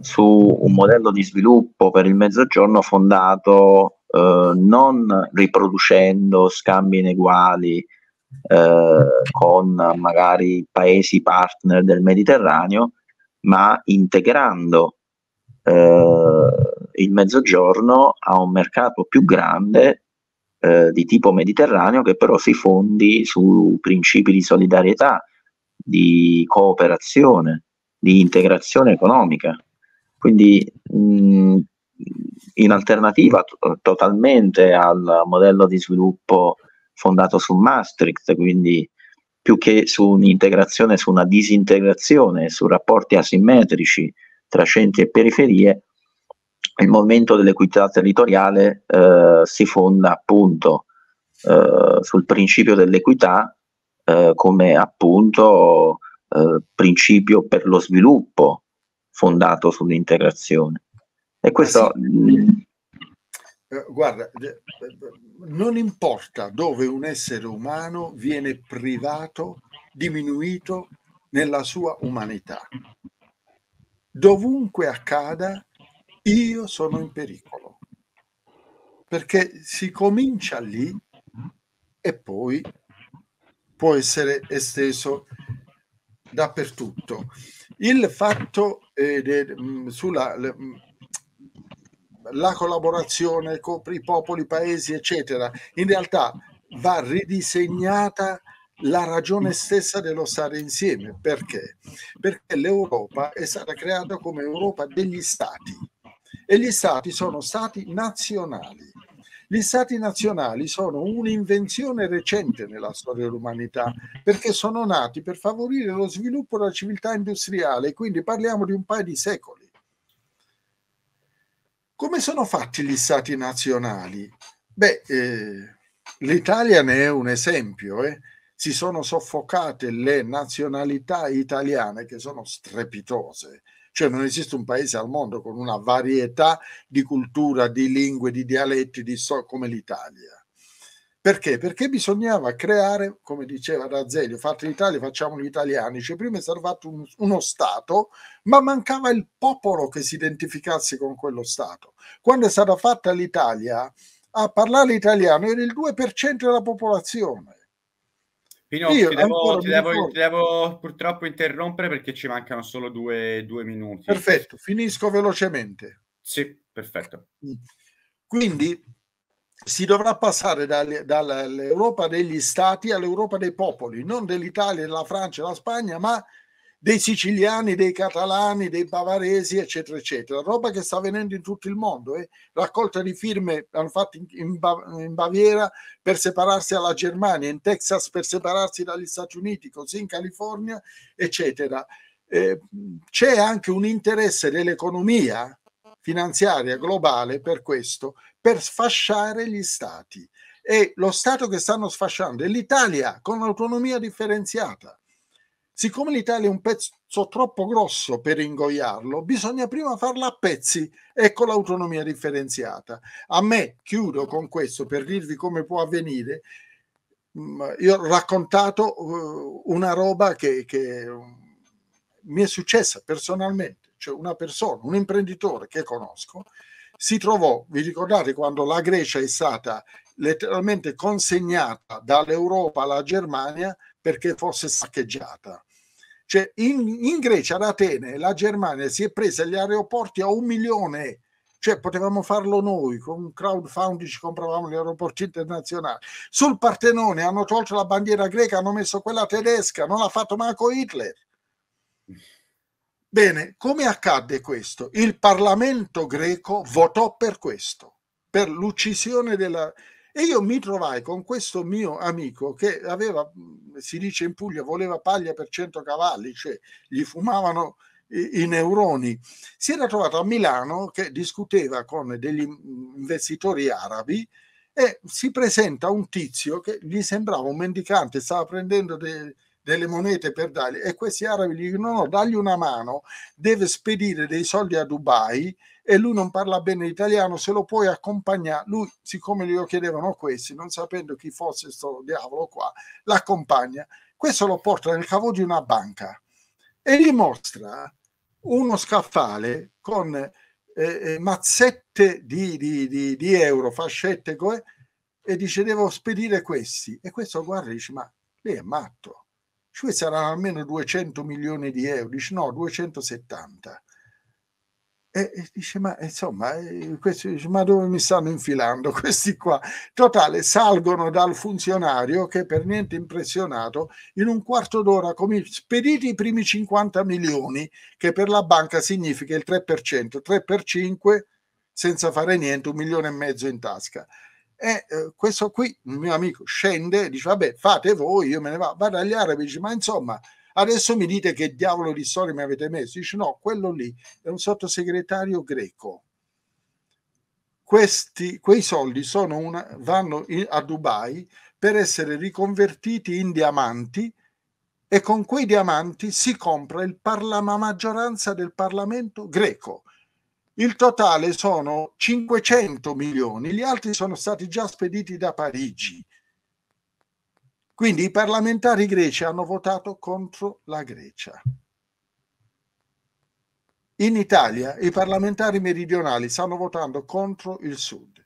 su un modello di sviluppo per il mezzogiorno fondato eh, non riproducendo scambi ineguali eh, con magari paesi partner del Mediterraneo, ma integrando eh, eh, il Mezzogiorno ha un mercato più grande eh, di tipo mediterraneo che però si fondi su principi di solidarietà, di cooperazione, di integrazione economica. Quindi mh, mm, in alternativa to- totalmente al modello di sviluppo fondato su Maastricht, quindi più che su un'integrazione, su una disintegrazione, su rapporti asimmetrici tra centri e periferie, il movimento dell'equità territoriale eh, si fonda appunto eh, sul principio dell'equità eh, come appunto eh, principio per lo sviluppo fondato sull'integrazione. E questo... Ah, mm, eh, guarda, non importa dove un essere umano viene privato, diminuito nella sua umanità. Dovunque accada, io sono in pericolo. Perché si comincia lì e poi può essere esteso dappertutto. Il fatto eh, de, mm, sulla le, mm, la collaborazione copri popoli, paesi, eccetera, in realtà va ridisegnata la ragione stessa dello stare insieme. Perché? Perché l'Europa è stata creata come Europa degli stati e gli stati sono stati nazionali. Gli stati nazionali sono un'invenzione recente nella storia dell'umanità perché sono nati per favorire lo sviluppo della civiltà industriale, quindi parliamo di un paio di secoli. Come sono fatti gli stati nazionali? Beh, eh, l'Italia ne è un esempio. Eh. Si sono soffocate le nazionalità italiane che sono strepitose cioè non esiste un paese al mondo con una varietà di cultura, di lingue, di dialetti di so- come l'Italia. Perché? Perché bisognava creare, come diceva D'Azeglio, fate l'Italia, facciamo gli italiani. Cioè, prima è salvato un, uno Stato, ma mancava il popolo che si identificasse con quello Stato. Quando è stata fatta l'Italia, a parlare italiano era il 2% della popolazione. Pino, ti, devo, ti, devo, ti, devo, purtroppo interrompere perché ci mancano solo due, due minuti. Perfetto, finisco velocemente. Sì, perfetto. Mm. Quindi si dovrà passare dall'Europa degli stati all'Europa dei popoli, non dell'Italia, della Francia, della Spagna, ma dei siciliani, dei catalani, dei bavaresi, eccetera, eccetera. Roba che sta avvenendo in tutto il mondo. Eh. Raccolta di firme hanno fatto in, in, in Baviera per separarsi dalla Germania, in Texas per separarsi dagli Stati Uniti, così in California, eccetera. Eh, c'è anche un interesse dell'economia finanziaria globale per questo, per sfasciare gli stati. E lo stato che stanno sfasciando è l'Italia con l'autonomia differenziata siccome l'Italia è un pezzo troppo grosso per ingoiarlo, bisogna prima farla a pezzi, ecco l'autonomia differenziata. A me, chiudo con questo per dirvi come può avvenire, mm, io ho raccontato eh, una roba che, che mm, mi è successa personalmente, cioè una persona, un imprenditore che conosco, si trovò, vi ricordate quando la Grecia è stata letteralmente consegnata dall'Europa alla Germania perché fosse saccheggiata. Cioè in, in Grecia, ad Atene, la Germania si è presa gli aeroporti a un milione cioè potevamo farlo noi con un crowdfunding ci compravamo gli aeroporti internazionali sul Partenone hanno tolto la bandiera greca hanno messo quella tedesca non l'ha fatto manco Hitler bene come accadde questo il Parlamento greco votò per questo per l'uccisione della e io mi trovai con questo mio amico che aveva, mm, si dice in Puglia, voleva paglia per 100 cavalli, cioè gli fumavano i, i neuroni. Si era trovato a Milano che discuteva con degli mm, investitori arabi e si presenta un tizio che gli sembrava un mendicante, stava prendendo dei delle monete per dargli e questi arabi gli dicono no, no, dagli una mano, deve spedire dei soldi a Dubai e lui non parla bene l'italiano, se lo puoi accompagnare, lui siccome glielo chiedevano questi, non sapendo chi fosse questo diavolo qua, l'accompagna. Questo lo porta nel cavo di una banca e gli mostra uno scaffale con eh, eh mazzette di, di, di, di, euro, fascette, e dice devo spedire questi. E questo guarda e dice ma lei è matto, ci saranno almeno 200 milioni di euro, dice no, 270. E, dice, ma insomma, eh, questi, ma dove mi stanno infilando questi qua? Totale, salgono dal funzionario che per niente impressionato, in un quarto d'ora come spediti i primi 50 milioni, che per la banca significa il 3%, 3 per 5 senza fare niente, un milione e mezzo in tasca. E eh, questo qui, il mio amico, scende e dice, vabbè, fate voi, io me ne vado, vado agli arabi, dice, ma insomma, Adesso mi dite che diavolo di storia mi avete messo. Dice no, quello lì è un sottosegretario greco. Questi, quei soldi una, vanno in, a Dubai per essere riconvertiti in diamanti e con quei diamanti si compra il parla- maggioranza del Parlamento greco. Il totale sono 500 milioni, gli altri sono stati già spediti da Parigi. Quindi i parlamentari greci hanno votato contro la Grecia. In Italia i parlamentari meridionali stanno votando contro il sud.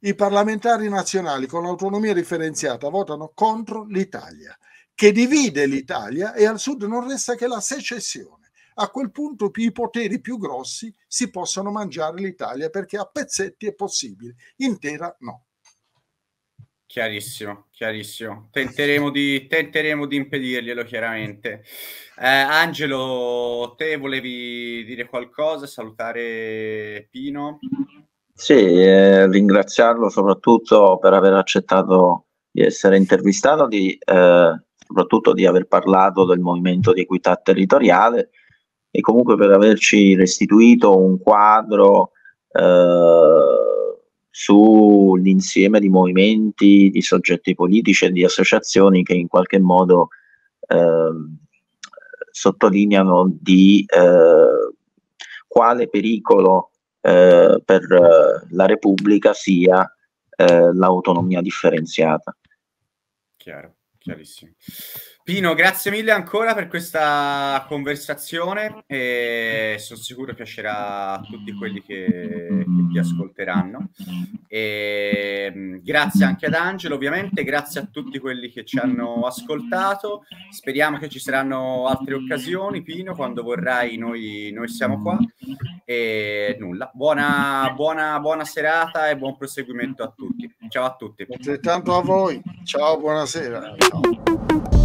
I parlamentari nazionali con autonomia differenziata votano contro l'Italia, che divide l'Italia e al sud non resta che la secessione. A quel punto i poteri più grossi si possono mangiare l'Italia perché a pezzetti è possibile, intera no. Chiarissimo, chiarissimo. Tenteremo di, tenteremo di impedirglielo, chiaramente. Eh, Angelo, te volevi dire qualcosa, salutare Pino? Sì, eh, ringraziarlo soprattutto per aver accettato di essere intervistato, di, eh, soprattutto di aver parlato del movimento di equità territoriale e comunque per averci restituito un quadro eh, sull'insieme di movimenti, di soggetti politici e di associazioni che in qualche modo eh, sottolineano di eh, quale pericolo eh, per eh, la Repubblica sia eh, l'autonomia differenziata. Chiaro, chiarissimo. Pino, grazie mille ancora per questa conversazione e sono sicuro piacerà a tutti quelli che, che ti ascolteranno. E, mm, grazie anche ad Angelo, ovviamente, grazie a tutti quelli che ci hanno ascoltato. Speriamo che ci saranno altre occasioni, Pino, quando vorrai noi, noi siamo qua. E nulla, buona, buona, buona serata e buon proseguimento a tutti. Ciao a tutti. Altrettanto a voi, ciao, buonasera. Ciao.